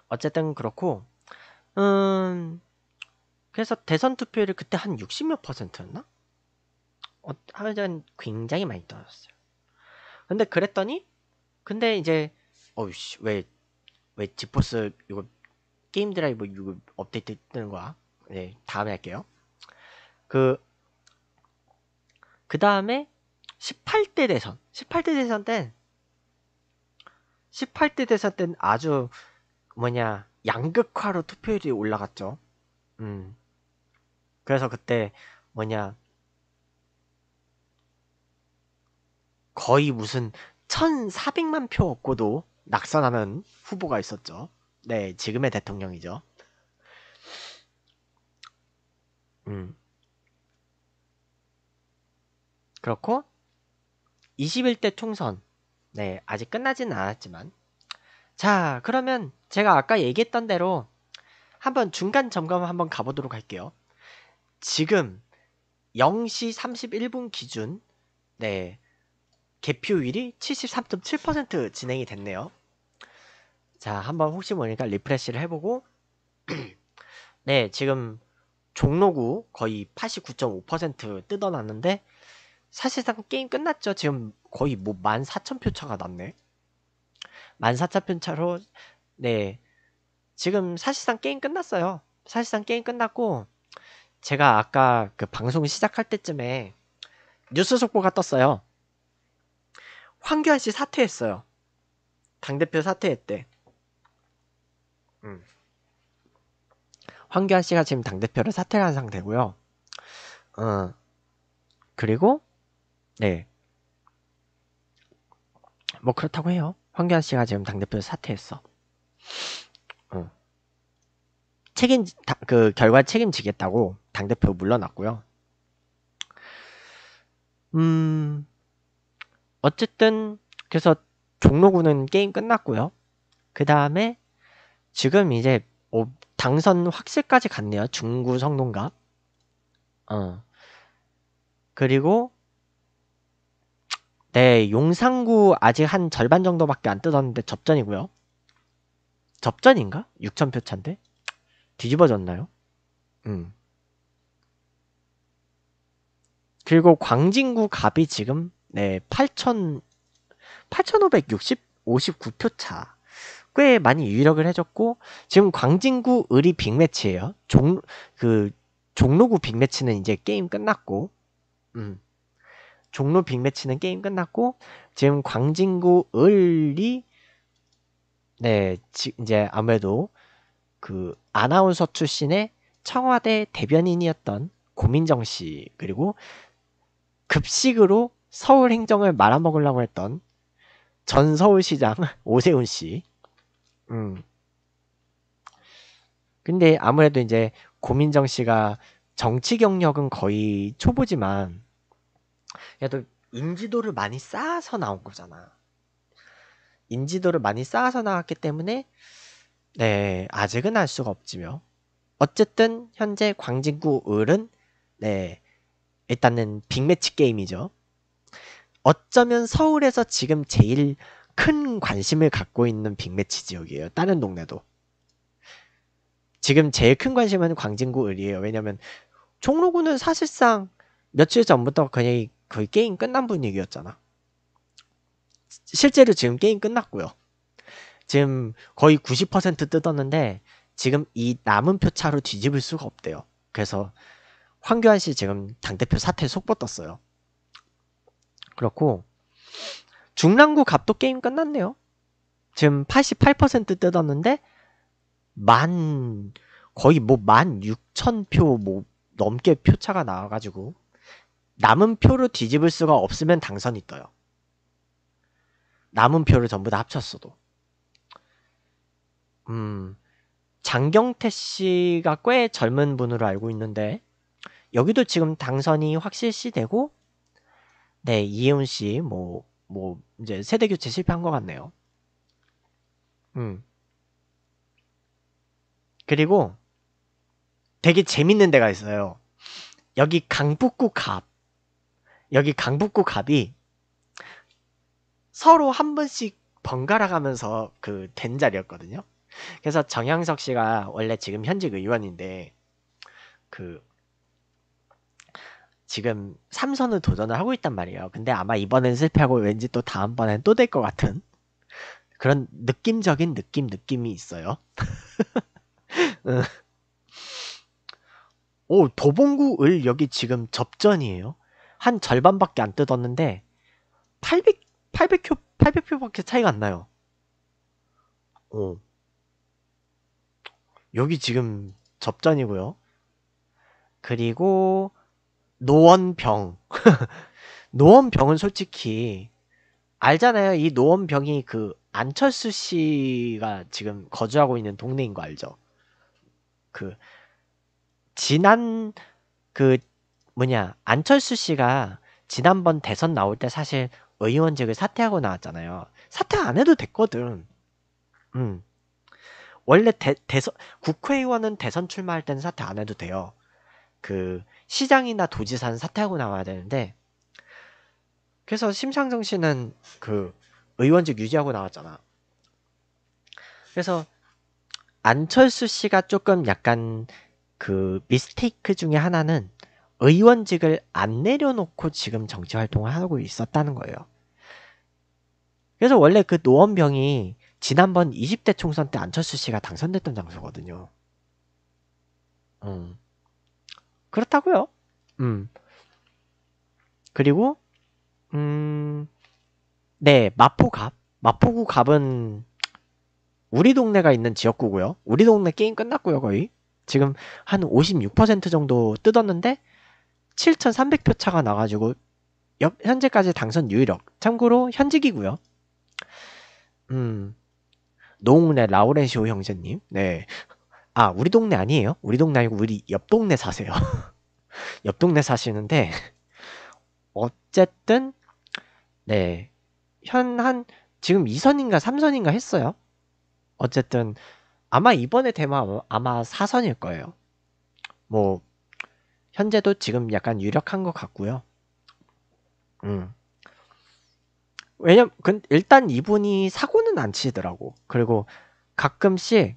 S1: 어쨌든 그렇고 음 그래서 대선 투표율이 그때 한 60몇 퍼센트였나? 어, 하여튼 굉장히 많이 떨어졌어요. 근데 그랬더니 근데 이제 어우씨 왜 왜 지포스 이거 게임 드라이브 뭐 이거 업데이트 뜨는 거야? 네 다음에 할게요. 그그 그 다음에 18대 대선 18대 대선 때 18대 대선 때는 아주 뭐냐 양극화로 투표율이 올라갔죠. 음. 그래서 그때 뭐냐 거의 무슨 1,400만 표 얻고도 낙선하는 후보가 있었죠. 네, 지금의 대통령이죠. 음. 그렇고 21대 총선. 네, 아직 끝나지는 않았지만 자, 그러면 제가 아까 얘기했던 대로 한번 중간 점검 한번 가보도록 할게요. 지금 0시 31분 기준, 네, 개표율이 73.7% 진행이 됐네요. 자, 한번 혹시 모르니까 리프레시를 해보고, 네, 지금 종로구 거의 89.5% 뜯어놨는데, 사실상 게임 끝났죠? 지금 거의 뭐 14,000표 차가 났네? 만사차편 차로 네 지금 사실상 게임 끝났어요. 사실상 게임 끝났고 제가 아까 그 방송 시작할 때쯤에 뉴스 속보가 떴어요. 황교안 씨 사퇴했어요. 당대표 사퇴했대. 음. 황교안 씨가 지금 당대표를 사퇴를 한 상태고요. 어. 그리고 네. 뭐 그렇다고 해요. 황교안 씨가 지금 당대표 사퇴했어. 어. 책임 그 결과 책임지겠다고 당 대표 물러났고요. 음 어쨌든 그래서 종로구는 게임 끝났고요. 그 다음에 지금 이제 어, 당선 확실까지 갔네요. 중구 성동갑. 어 그리고 네, 용산구 아직 한 절반 정도밖에 안 뜯었는데 접전이고요. 접전인가? 6천표 차인데? 뒤집어졌나요? 음. 그리고 광진구 갑이 지금 네, 8천 8,560 59표 차. 꽤 많이 유력을 해줬고 지금 광진구 을이 빅매치예요. 종 그 종로구 빅매치는 이제 게임 끝났고. 음. 종로 빅매치는 게임 끝났고 지금 광진구 을이 네 이제 아무래도 그 아나운서 출신의 청와대 대변인이었던 고민정 씨 그리고 급식으로 서울 행정을 말아먹으려고 했던 전 서울시장 오세훈 씨. 음. 근데 아무래도 이제 고민정 씨가 정치 경력은 거의 초보지만 그래도 인지도를 많이 쌓아서 나온 거잖아. 인지도를 많이 쌓아서 나왔기 때문에 네 아직은 알 수가 없지며 어쨌든 현재 광진구 을은 네 일단은 빅매치 게임이죠. 어쩌면 서울에서 지금 제일 큰 관심을 갖고 있는 빅매치 지역이에요. 다른 동네도. 지금 제일 큰 관심은 광진구 을이에요. 왜냐면 종로구는 사실상 며칠 전부터 그냥 거의 게임 끝난 분위기였잖아. 실제로 지금 게임 끝났고요. 지금 거의 90% 뜯었는데 지금 이 남은 표 차로 뒤집을 수가 없대요. 그래서 황교안 씨 지금 당대표 사퇴 속보 떴어요. 그렇고 중랑구 갑도 게임 끝났네요. 지금 88% 뜯었는데 만 거의 뭐 만 6천 표 뭐 넘게 표차가 나와가지고 남은 표를 뒤집을 수가 없으면 당선이 떠요. 남은 표를 전부 다 합쳤어도. 음, 장경태 씨가 꽤 젊은 분으로 알고 있는데, 여기도 지금 당선이 확실시 되고, 네, 이혜훈 씨, 뭐, 뭐, 이제 세대 교체 실패한 것 같네요. 음. 그리고 되게 재밌는 데가 있어요. 여기 강북구 갑. 여기 강북구 갑이 서로 한 번씩 번갈아 가면서 그 된 자리였거든요. 그래서 정양석 씨가 원래 지금 현직 의원인데 그 지금 삼선을 도전을 하고 있단 말이에요. 근데 아마 이번엔 실패하고 왠지 또 다음번엔 또 될 것 같은 그런 느낌적인 느낌 느낌이 있어요. 오 도봉구을 여기 지금 접전이에요. 한 절반밖에 안 뜯었는데 800 800표 800표밖에 차이가 안 나요. 어. 여기 지금 접전이고요. 그리고 노원병. 노원병은 솔직히 알잖아요. 이 노원병이 그 안철수 씨가 지금 거주하고 있는 동네인 거 알죠? 그 지난 그 뭐냐 안철수 씨가 지난번 대선 나올 때 사실 의원직을 사퇴하고 나왔잖아요. 사퇴 안 해도 됐거든. 음. 원래 대, 대선 국회의원은 대선 출마할 때는 사퇴 안 해도 돼요. 그 시장이나 도지사는 사퇴하고 나와야 되는데 그래서 심상정 씨는 그 의원직 유지하고 나왔잖아. 그래서 안철수 씨가 조금 약간 그 미스테이크 중에 하나는 의원직을 안 내려놓고 지금 정치 활동을 하고 있었다는 거예요. 그래서 원래 그 노원병이 지난번 20대 총선 때 안철수 씨가 당선됐던 장소거든요. 음. 그렇다고요. 음. 그리고 음. 네, 마포갑. 마포구 갑은 우리 동네가 있는 지역구고요. 우리 동네 게임 끝났고요, 거의. 지금 한 56% 정도 뜯었는데 7,300표 차가 나가지고 옆, 현재까지 당선 유일억. 참고로 현직이고요. 음, 노웅래 라우렌시오 형제님. 네. 아, 우리 동네 아니에요. 우리 동네 아니고 우리 옆 동네 사세요. 옆 동네 사시는데 어쨌든 네. 현 한 지금 2선인가 3선인가 했어요. 어쨌든 아마 이번에 대면 아마 4선일 거예요. 뭐 현재도 지금 약간 유력한 것 같고요. 음. 왜냐면 일단 이분이 사고는 안 치더라고. 그리고 가끔씩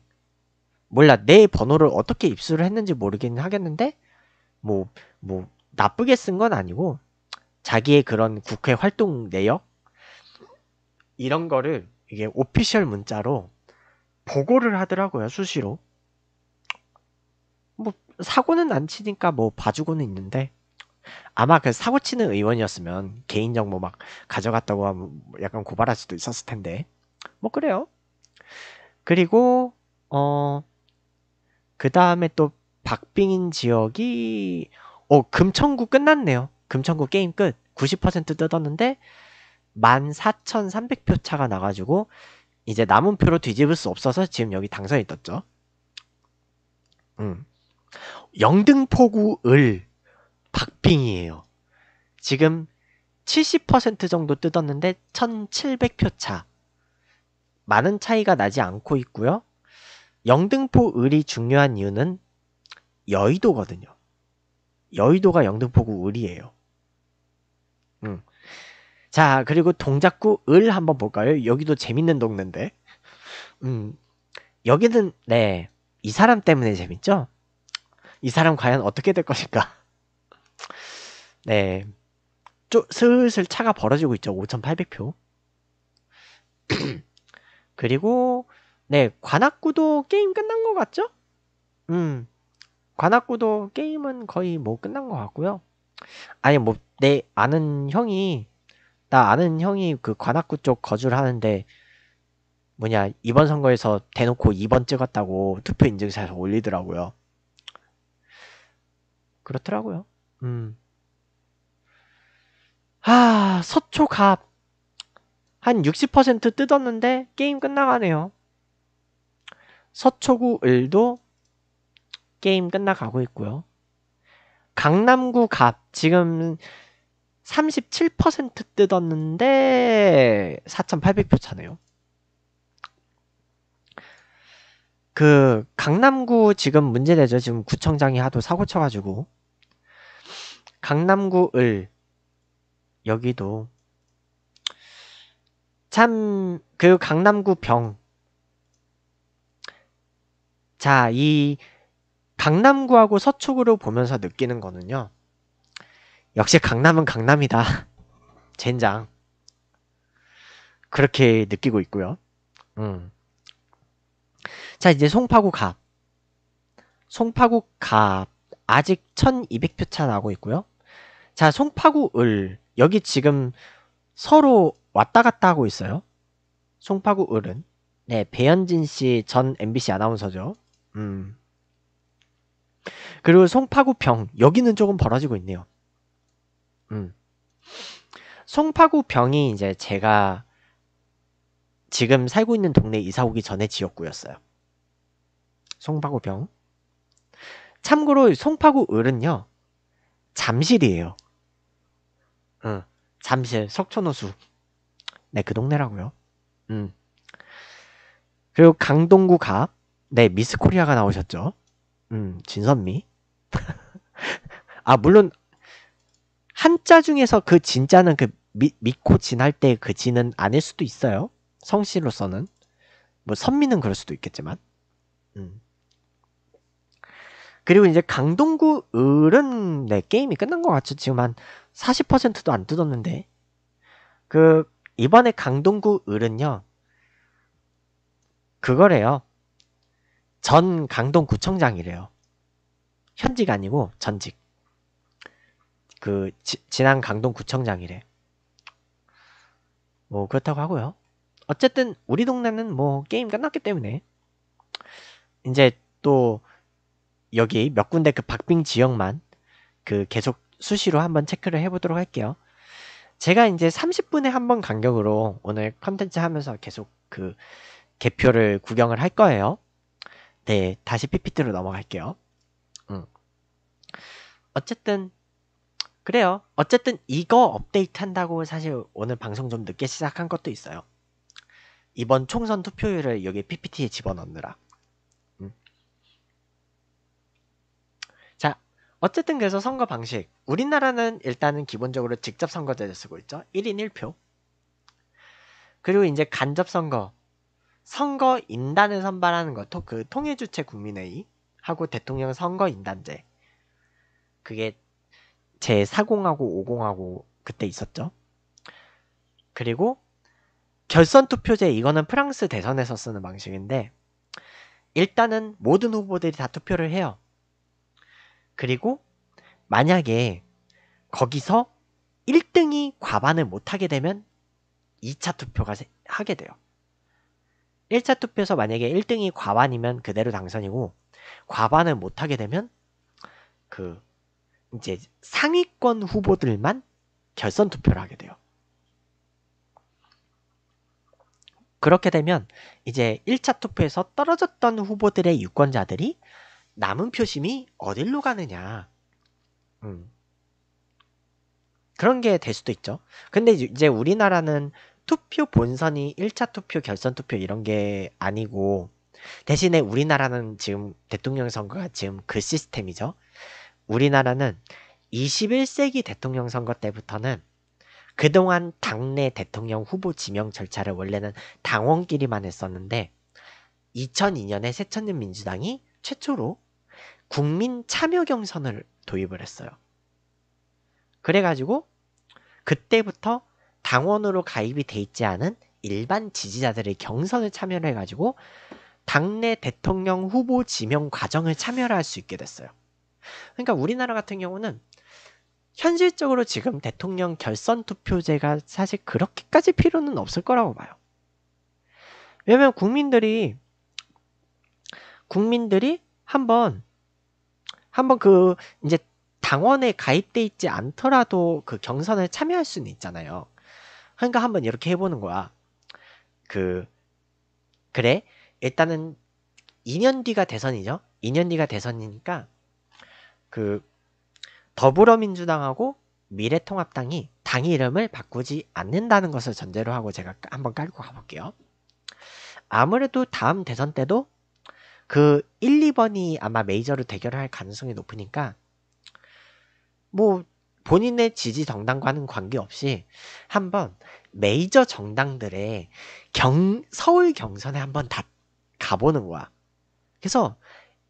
S1: 몰라 내 번호를 어떻게 입수를 했는지 모르긴 하겠는데 뭐뭐 뭐 나쁘게 쓴 건 아니고 자기의 그런 국회 활동 내역 이런 거를 이게 오피셜 문자로 보고를 하더라고요 수시로. 사고는 안 치니까 뭐 봐주고는 있는데 아마 그 사고 치는 의원이었으면 개인정보 뭐 막 가져갔다고 하면 약간 고발할 수도 있었을 텐데 뭐 그래요. 그리고 어그 다음에 또 박빙인 지역이 어 금천구 끝났네요. 금천구 게임 끝. 90% 뜯었는데 14,300표 차가 나가지고 이제 남은 표로 뒤집을 수 없어서 지금 여기 당선이 떴죠. 음. 영등포구 을 박빙이에요. 지금 70% 정도 뜯었는데 1700표 차. 많은 차이가 나지 않고 있고요. 영등포 을이 중요한 이유는 여의도거든요. 여의도가 영등포구 을이에요. 음. 자, 그리고 동작구 을 한번 볼까요? 여기도 재밌는 동네인데. 음. 여기는 네. 이 사람 때문에 재밌죠? 이 사람 과연 어떻게 될것일까 네. 좀 슬슬 차가 벌어지고 있죠. 5,800표. 그리고 네, 관악구도 게임 끝난 것 같죠? 음. 관악구도 게임은 거의 뭐 끝난 것 같고요. 아니 뭐 내 아는 형이 나 아는 형이 그 관악구 쪽 거주를 하는데 뭐냐 이번 선거에서 대놓고 2번 찍었다고 투표 인증샷 올리더라고요. 그렇더라고요. 음. 아, 서초 갑. 한 60% 뜯었는데 게임 끝나가네요. 서초구 을도 게임 끝나가고 있고요. 강남구 갑 지금 37% 뜯었는데 4,800표 차네요. 그 강남구 지금 문제되죠. 지금 구청장이 하도 사고 쳐가지고 강남구을 여기도 참 그 강남구 병 자, 이 강남구하고 서초구를 보면서 느끼는 거는요. 역시 강남은 강남이다. 젠장. 그렇게 느끼고 있고요. 음. 자 이제 송파구 갑 송파구 갑 아직 1200표 차 나고 있고요 자 송파구 을 여기 지금 서로 왔다 갔다 하고 있어요 송파구 을은 네 배현진 씨 전 MBC 아나운서죠 음 그리고 송파구 병 여기는 조금 벌어지고 있네요 음 송파구 병이 이제 제가 지금 살고 있는 동네 이사 오기 전에 지역구였어요 송파구병. 참고로 송파구을은요. 잠실이에요. 응, 잠실 석촌호수. 네, 그 동네라고요. 음. 그리고 강동구 갑. 네, 미스 코리아가 나오셨죠. 음, 진선미. 아, 물론 한자 중에서 그 진자는 그 미, 믿고 진할 때 그 진은 아닐 수도 있어요. 성씨로서는. 뭐 선미는 그럴 수도 있겠지만. 음. 그리고 이제 강동구 을은 네, 게임이 끝난 것 같죠. 지금 한 40%도 안 뜯었는데. 그, 이번에 강동구 을은요, 그거래요. 전 강동구청장이래요. 현직 아니고 전직. 그, 지, 지난 강동구청장이래. 뭐, 그렇다고 하고요. 어쨌든, 우리 동네는 뭐, 게임 끝났기 때문에. 이제 또, 여기 몇 군데 그 박빙 지역만 그 계속 수시로 한번 체크를 해보도록 할게요. 제가 이제 30분에 한 번 간격으로 오늘 컨텐츠 하면서 계속 그 개표를 구경을 할 거예요. 네, 다시 PPT로 넘어갈게요. 음. 어쨌든 그래요. 어쨌든 이거 업데이트 한다고 사실 오늘 방송 좀 늦게 시작한 것도 있어요. 이번 총선 투표율을 여기 PPT에 집어넣느라. 어쨌든 그래서 선거 방식. 우리나라는 일단은 기본적으로 직접 선거제를 쓰고 있죠. 1인 1표. 그리고 이제 간접 선거. 선거 인단을 선발하는 것, 도그 통일 주체 국민회의 하고 대통령 선거 인단제. 그게 제 40하고 50하고 그때 있었죠. 그리고 결선 투표제 이거는 프랑스 대선에서 쓰는 방식인데 일단은 모든 후보들이 다 투표를 해요. 그리고 만약에 거기서 1등이 과반을 못하게 되면 2차 투표가 하게 돼요. 1차 투표에서 만약에 1등이 과반이면 그대로 당선이고 과반을 못하게 되면 그 이제 상위권 후보들만 결선 투표를 하게 돼요. 그렇게 되면 이제 1차 투표에서 떨어졌던 후보들의 유권자들이 남은 표심이 어딜로 가느냐. 음. 그런 게 될 수도 있죠. 근데 이제 우리나라는 투표 본선이 1차 투표, 결선 투표 이런 게 아니고 대신에 우리나라는 지금 대통령 선거가 지금 그 시스템이죠. 우리나라는 21세기 대통령 선거 때부터는 그동안 당내 대통령 후보 지명 절차를 원래는 당원끼리만 했었는데 2002년에 새천년 민주당이 최초로 국민 참여 경선을 도입을 했어요. 그래가지고 그때부터 당원으로 가입이 돼 있지 않은 일반 지지자들의 경선을 참여를 해가지고 당내 대통령 후보 지명 과정을 참여를 할 수 있게 됐어요. 그러니까 우리나라 같은 경우는 현실적으로 지금 대통령 결선 투표제가 사실 그렇게까지 필요는 없을 거라고 봐요. 왜냐면 국민들이 국민들이 한번 한번 그 이제 당원에 가입돼 있지 않더라도 그 경선에 참여할 수는 있잖아요. 그러니까 한번 이렇게 해보는 거야. 그 그래 일단은 2년 뒤가 대선이죠. 2년 뒤가 대선이니까 그 더불어민주당하고 미래통합당이 당 이름을 바꾸지 않는다는 것을 전제로 하고 제가 한번 깔고 가볼게요. 아무래도 다음 대선 때도 그 1, 2번이 아마 메이저로 대결할 가능성이 높으니까 뭐 본인의 지지 정당과는 관계없이 한번 메이저 정당들의 경 서울 경선에 한번 다 가보는 거야. 그래서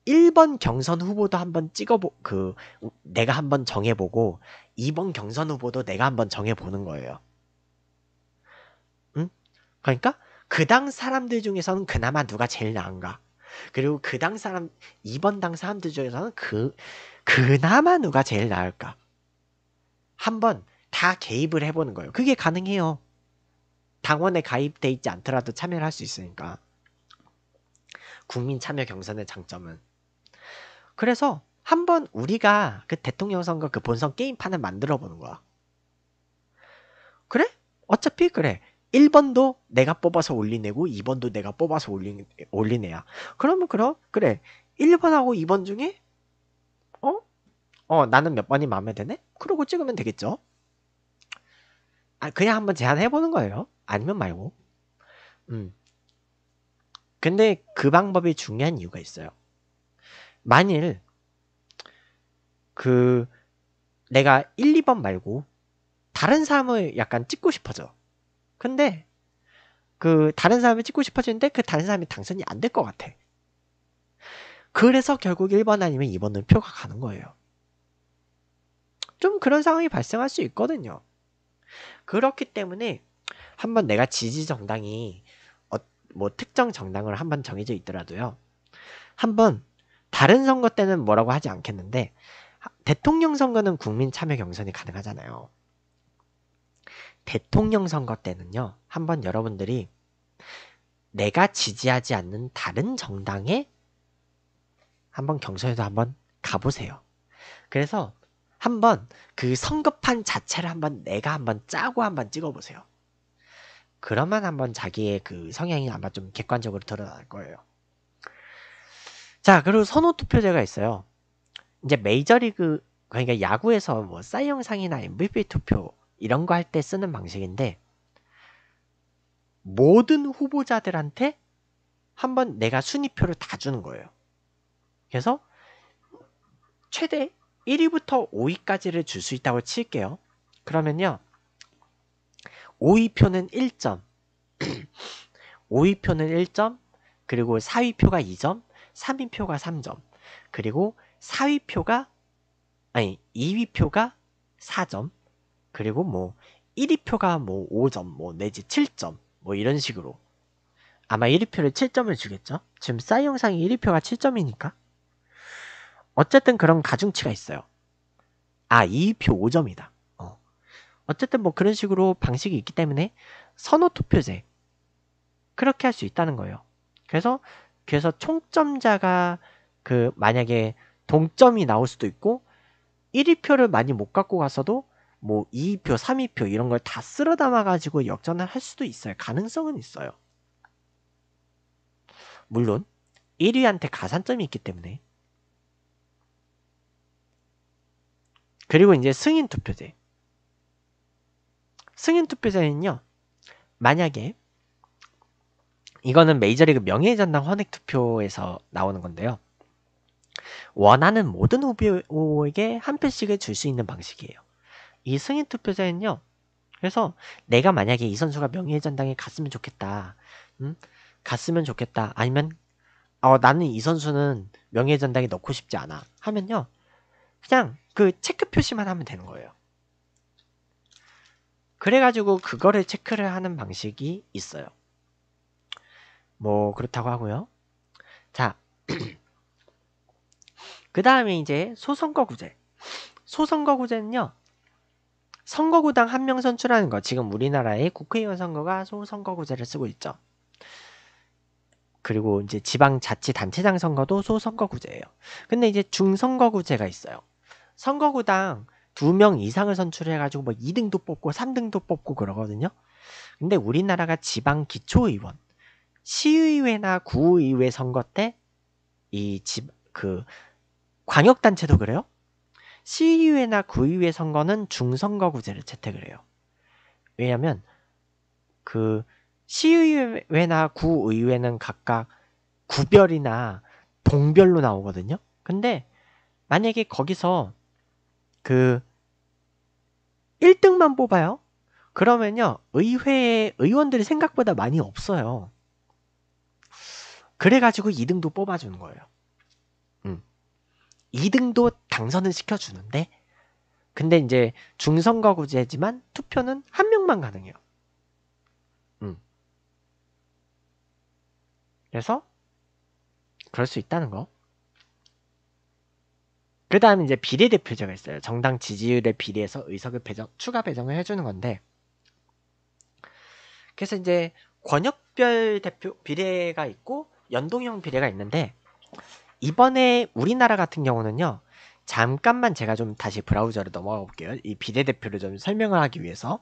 S1: 1번 경선 후보도 한번 찍어보 그 내가 한번 정해보고 2번 경선 후보도 내가 한번 정해보는 거예요. 응? 그러니까 그 당 사람들 중에서는 그나마 누가 제일 나은가? 그리고 그 당 사람 이번 당 사람들 중에서는 그 그나마 누가 제일 나을까? 한 번 다 개입을 해보는 거예요. 그게 가능해요. 당원에 가입돼 있지 않더라도 참여를 할 수 있으니까. 국민 참여 경선의 장점은. 그래서 한 번 우리가 그 대통령 선거 그 본선 게임판을 만들어 보는 거야. 그래? 어차피 그래. 1번도 내가 뽑아서 올린 애고 2번도 내가 뽑아서 올린, 올린 애야. 그러면 그럼 그래 1번하고 2번 중에 어? 어 나는 몇 번이 마음에 드네? 그러고 찍으면 되겠죠. 아 그냥 한번 제안해보는 거예요. 아니면 말고. 음. 근데 그 방법이 중요한 이유가 있어요. 만일 그 내가 1, 2번 말고 다른 사람을 약간 찍고 싶어져. 근데 그 다른 사람이 찍고 싶어지는데 그 다른 사람이 당선이 안 될 것 같아. 그래서 결국 1번 아니면 2번으로 표가 가는 거예요. 좀 그런 상황이 발생할 수 있거든요. 그렇기 때문에 한번 내가 지지 정당이 어, 뭐 특정 정당으로 한번 정해져 있더라도요. 한번 다른 선거 때는 뭐라고 하지 않겠는데 대통령 선거는 국민 참여 경선이 가능하잖아요. 대통령 선거 때는요, 한번 여러분들이 내가 지지하지 않는 다른 정당에 한번 경선에도 한번 가보세요. 그래서 한번 그 선거판 자체를 한번 내가 한번 짜고 한번 찍어보세요. 그러면 한번 자기의 그 성향이 아마 좀 객관적으로 드러날 거예요. 자, 그리고 선호 투표제가 있어요. 이제 메이저리그, 그러니까 야구에서 뭐 사이영상이나 MVP 투표 이런 거 할 때 쓰는 방식인데 모든 후보자들한테 한번 내가 순위표를 다 주는 거예요. 그래서 최대 1위부터 5위까지를 줄 수 있다고 칠게요. 그러면요. 5위표는 1점, 5위표는 1점, 그리고 4위표가 2점, 3위표가 3점, 그리고 4위표가 아니 2위표가 4점, 그리고 뭐 1위표가 뭐 5점 뭐 내지 7점 뭐 이런 식으로 아마 1위표를 7점을 주겠죠? 지금 싸이 영상이 1위표가 7점이니까 어쨌든 그런 가중치가 있어요 아 2위표 5점이다 어. 어쨌든 뭐 그런 식으로 방식이 있기 때문에 선호투표제 그렇게 할 수 있다는 거예요 그래서 그래서 총점자가 그 만약에 동점이 나올 수도 있고 1위표를 많이 못 갖고 갔어도 뭐 2표, 3위표 이런 걸 다 쓸어 담아가지고 역전을 할 수도 있어요. 가능성은 있어요. 물론 1위한테 가산점이 있기 때문에 그리고 이제 승인 투표제 승인 투표제는요 만약에 이거는 메이저리그 명예전당 헌액 투표에서 나오는 건데요 원하는 모든 후보에게 한 표씩을 줄 수 있는 방식이에요 이 승인 투표제는요. 그래서 내가 만약에 이 선수가 명예전당에 갔으면 좋겠다. 음? 갔으면 좋겠다. 아니면 어, 나는 이 선수는 명예전당에 넣고 싶지 않아. 하면요. 그냥 그 체크 표시만 하면 되는 거예요. 그래가지고 그거를 체크를 하는 방식이 있어요. 뭐 그렇다고 하고요. 자, 그 다음에 이제 소선거구제. 소선거구제는요. 선거구당 한 명 선출하는 거. 지금 우리나라의 국회의원 선거가 소선거구제를 쓰고 있죠. 그리고 이제 지방자치단체장 선거도 소선거구제예요. 근데 이제 중선거구제가 있어요. 선거구당 두 명 이상을 선출해가지고 뭐 2등도 뽑고 3등도 뽑고 그러거든요. 근데 우리나라가 지방 기초의원, 시의회나 구의회 선거 때 이 집 그 광역단체도 그래요. 시의회나 구의회 선거는 중선거구제를 채택을 해요. 왜냐하면 그 시의회나 구의회는 각각 구별이나 동별로 나오거든요. 근데 만약에 거기서 그 1등만 뽑아요. 그러면요 의회에 의원들이 생각보다 많이 없어요. 그래가지고 2등도 뽑아주는 거예요. 2등도 당선은 시켜주는데 근데 이제 중선거구제지만 투표는 한 명만 가능해요. 음. 그래서 그럴 수 있다는 거. 그 다음에 이제 비례대표제가 있어요. 정당 지지율에 비례해서 의석을 배정, 추가 배정을 해주는 건데. 그래서 이제 권역별 대표 비례가 있고 연동형 비례가 있는데 이번에 우리나라 같은 경우는요. 잠깐만 제가 좀 다시 브라우저를 넘어가 볼게요. 이 비례대표를 좀 설명을 하기 위해서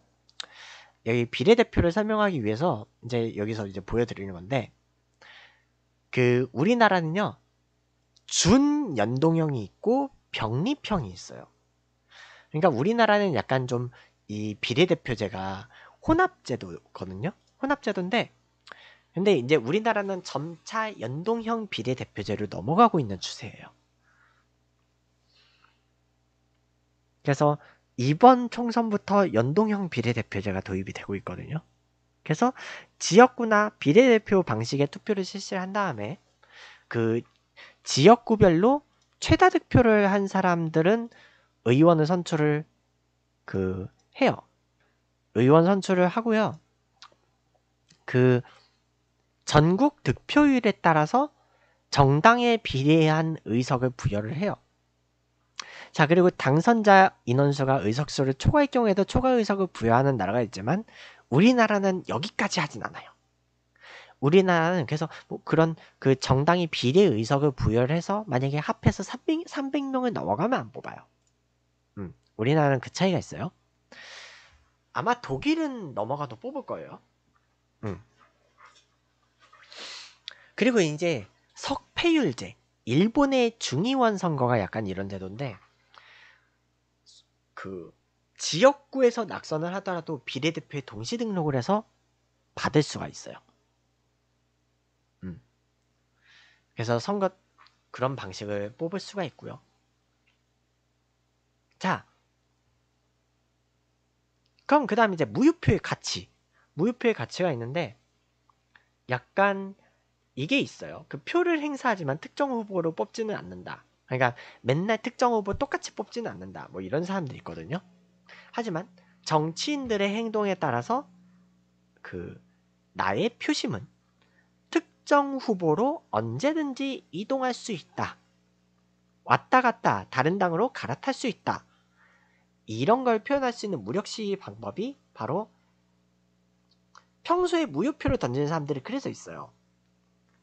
S1: 여기 비례대표를 설명하기 위해서 이제 여기서 이제 보여드리는 건데 그 우리나라는요 준연동형이 있고 병립형이 있어요. 그러니까 우리나라는 약간 좀 이 비례대표제가 혼합제도거든요. 혼합제도인데 근데 이제 우리나라는 점차 연동형 비례대표제로 넘어가고 있는 추세예요. 그래서 이번 총선부터 연동형 비례대표제가 도입이 되고 있거든요. 그래서 지역구나 비례대표 방식의 투표를 실시한 다음에 그 지역구별로 최다 득표를 한 사람들은 의원을 선출을 그 해요. 의원 선출을 하고요. 그 전국 득표율에 따라서 정당에 비례한 의석을 부여를 해요. 자 그리고 당선자 인원수가 의석수를 초과할 경우에도 초과 의석을 부여하는 나라가 있지만 우리나라는 여기까지 하진 않아요. 우리나라는 그래서 뭐 그런 그 정당이 비례 의석을 부여를 해서 만약에 합해서 300, 300명을 넘어가면 안 뽑아요. 음, 우리나라는 그 차이가 있어요. 아마 독일은 넘어가도 뽑을 거예요. 음. 그리고 이제 석패율제. 일본의 중의원 선거가 약간 이런 제도인데 그 지역구에서 낙선을 하더라도 비례대표에 동시 등록을 해서 받을 수가 있어요. 음. 그래서 선거 그런 방식을 뽑을 수가 있고요. 자, 그럼 그 다음 이제 무효표의 가치. 무효표의 가치가 있는데 약간 이게 있어요. 그 표를 행사하지만 특정 후보로 뽑지는 않는다. 그러니까 맨날 특정 후보 똑같이 뽑지는 않는다. 뭐 이런 사람들 있거든요. 하지만 정치인들의 행동에 따라서 그 나의 표심은 특정 후보로 언제든지 이동할 수 있다. 왔다 갔다 다른 당으로 갈아탈 수 있다. 이런 걸 표현할 수 있는 무력시 방법이 바로 평소에 무효표를 던지는 사람들이 그래서 있어요.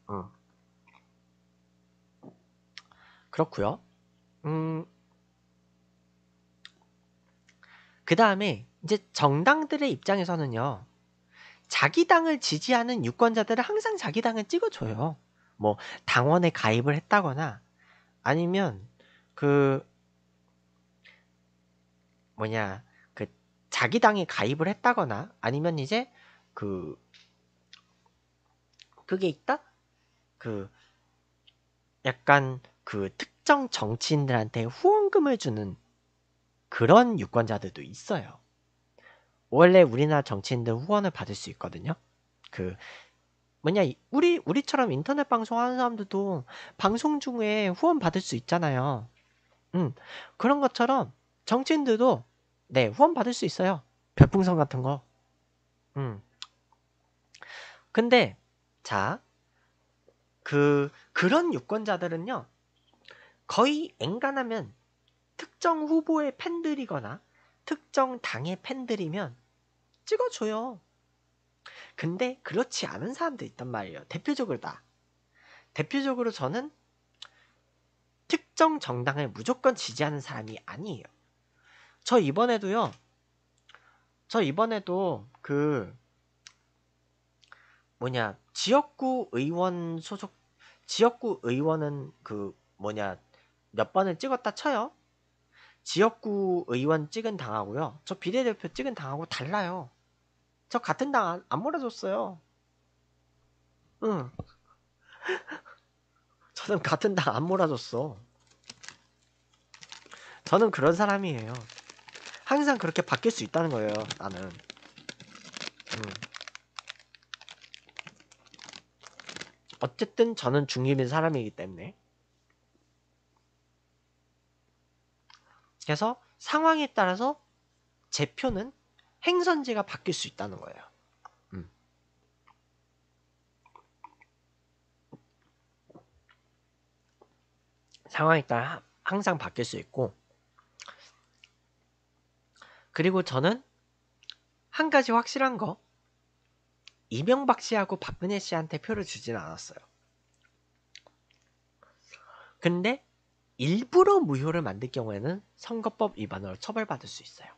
S1: 어. 그렇고요. 음. 그 다음에 이제 정당들의 입장에서는요. 자기 당을 지지하는 유권자들은 항상 자기 당을 찍어줘요. 뭐 당원에 가입을 했다거나 아니면 그 뭐냐 그 자기 당에 가입을 했다거나 아니면 이제 그 그게 있다 그 약간 그 특정 정치인들한테 후원금을 주는 그런 유권자들도 있어요. 원래 우리나라 정치인들 후원을 받을 수 있거든요. 그 뭐냐 우리 우리처럼 인터넷 방송하는 사람들도 방송 중에 후원 받을 수 있잖아요. 음 그런 것처럼 정치인들도 네 후원 받을 수 있어요. 별풍선 같은 거. 음 근데 자그 그런 유권자들은요 거의 앵간하면 특정 후보의 팬들이거나 특정 당의 팬들이면 찍어줘요. 근데 그렇지 않은 사람도 있단 말이에요. 대표적으로 다. 대표적으로 저는 특정 정당을 무조건 지지하는 사람이 아니에요. 저 이번에도요. 저 이번에도 그 뭐냐 지역구 의원 소속 지역구 의원은 그 뭐냐 몇 번을 찍었다 쳐요. 지역구 의원 찍은 당하고요. 저 비례대표 찍은 당하고 달라요. 저 같은 당 안 몰아줬어요. 응. 저는 같은 당 안 몰아줬어. 저는 그런 사람이에요. 항상 그렇게 바뀔 수 있다는 거예요. 나는. 응. 어쨌든 저는 중립인 사람이기 때문에 그래서 상황에 따라서 제 표는 행선지가 바뀔 수 있다는 거예요. 음. 상황에 따라 항상 바뀔 수 있고 그리고 저는 한 가지 확실한 거 이명박 씨하고 박근혜 씨한테 표를 주진 않았어요. 근데 일부러 무효를 만들 경우에는 선거법 위반으로 처벌받을 수 있어요.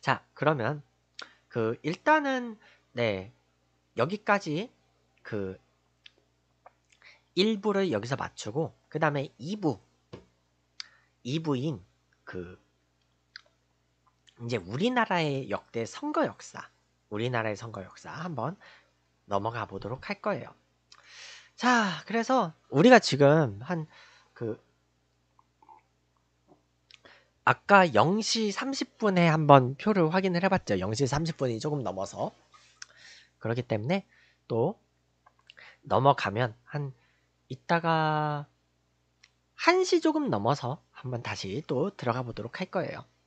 S1: 자, 그러면 그 일단은 네 여기까지 그 1부를 여기서 맞추고 그 다음에 2부 2부인 그 이제 우리나라의 역대 선거 역사 우리나라의 선거 역사 한번 넘어가 보도록 할 거예요. 자, 그래서 우리가 지금 한 그 아까 0시 30분에 한번 표를 확인을 해봤죠. 0시 30분이 조금 넘어서 그렇기 때문에 또 넘어가면 한 이따가 1시 조금 넘어서 한번 다시 또 들어가 보도록 할 거예요.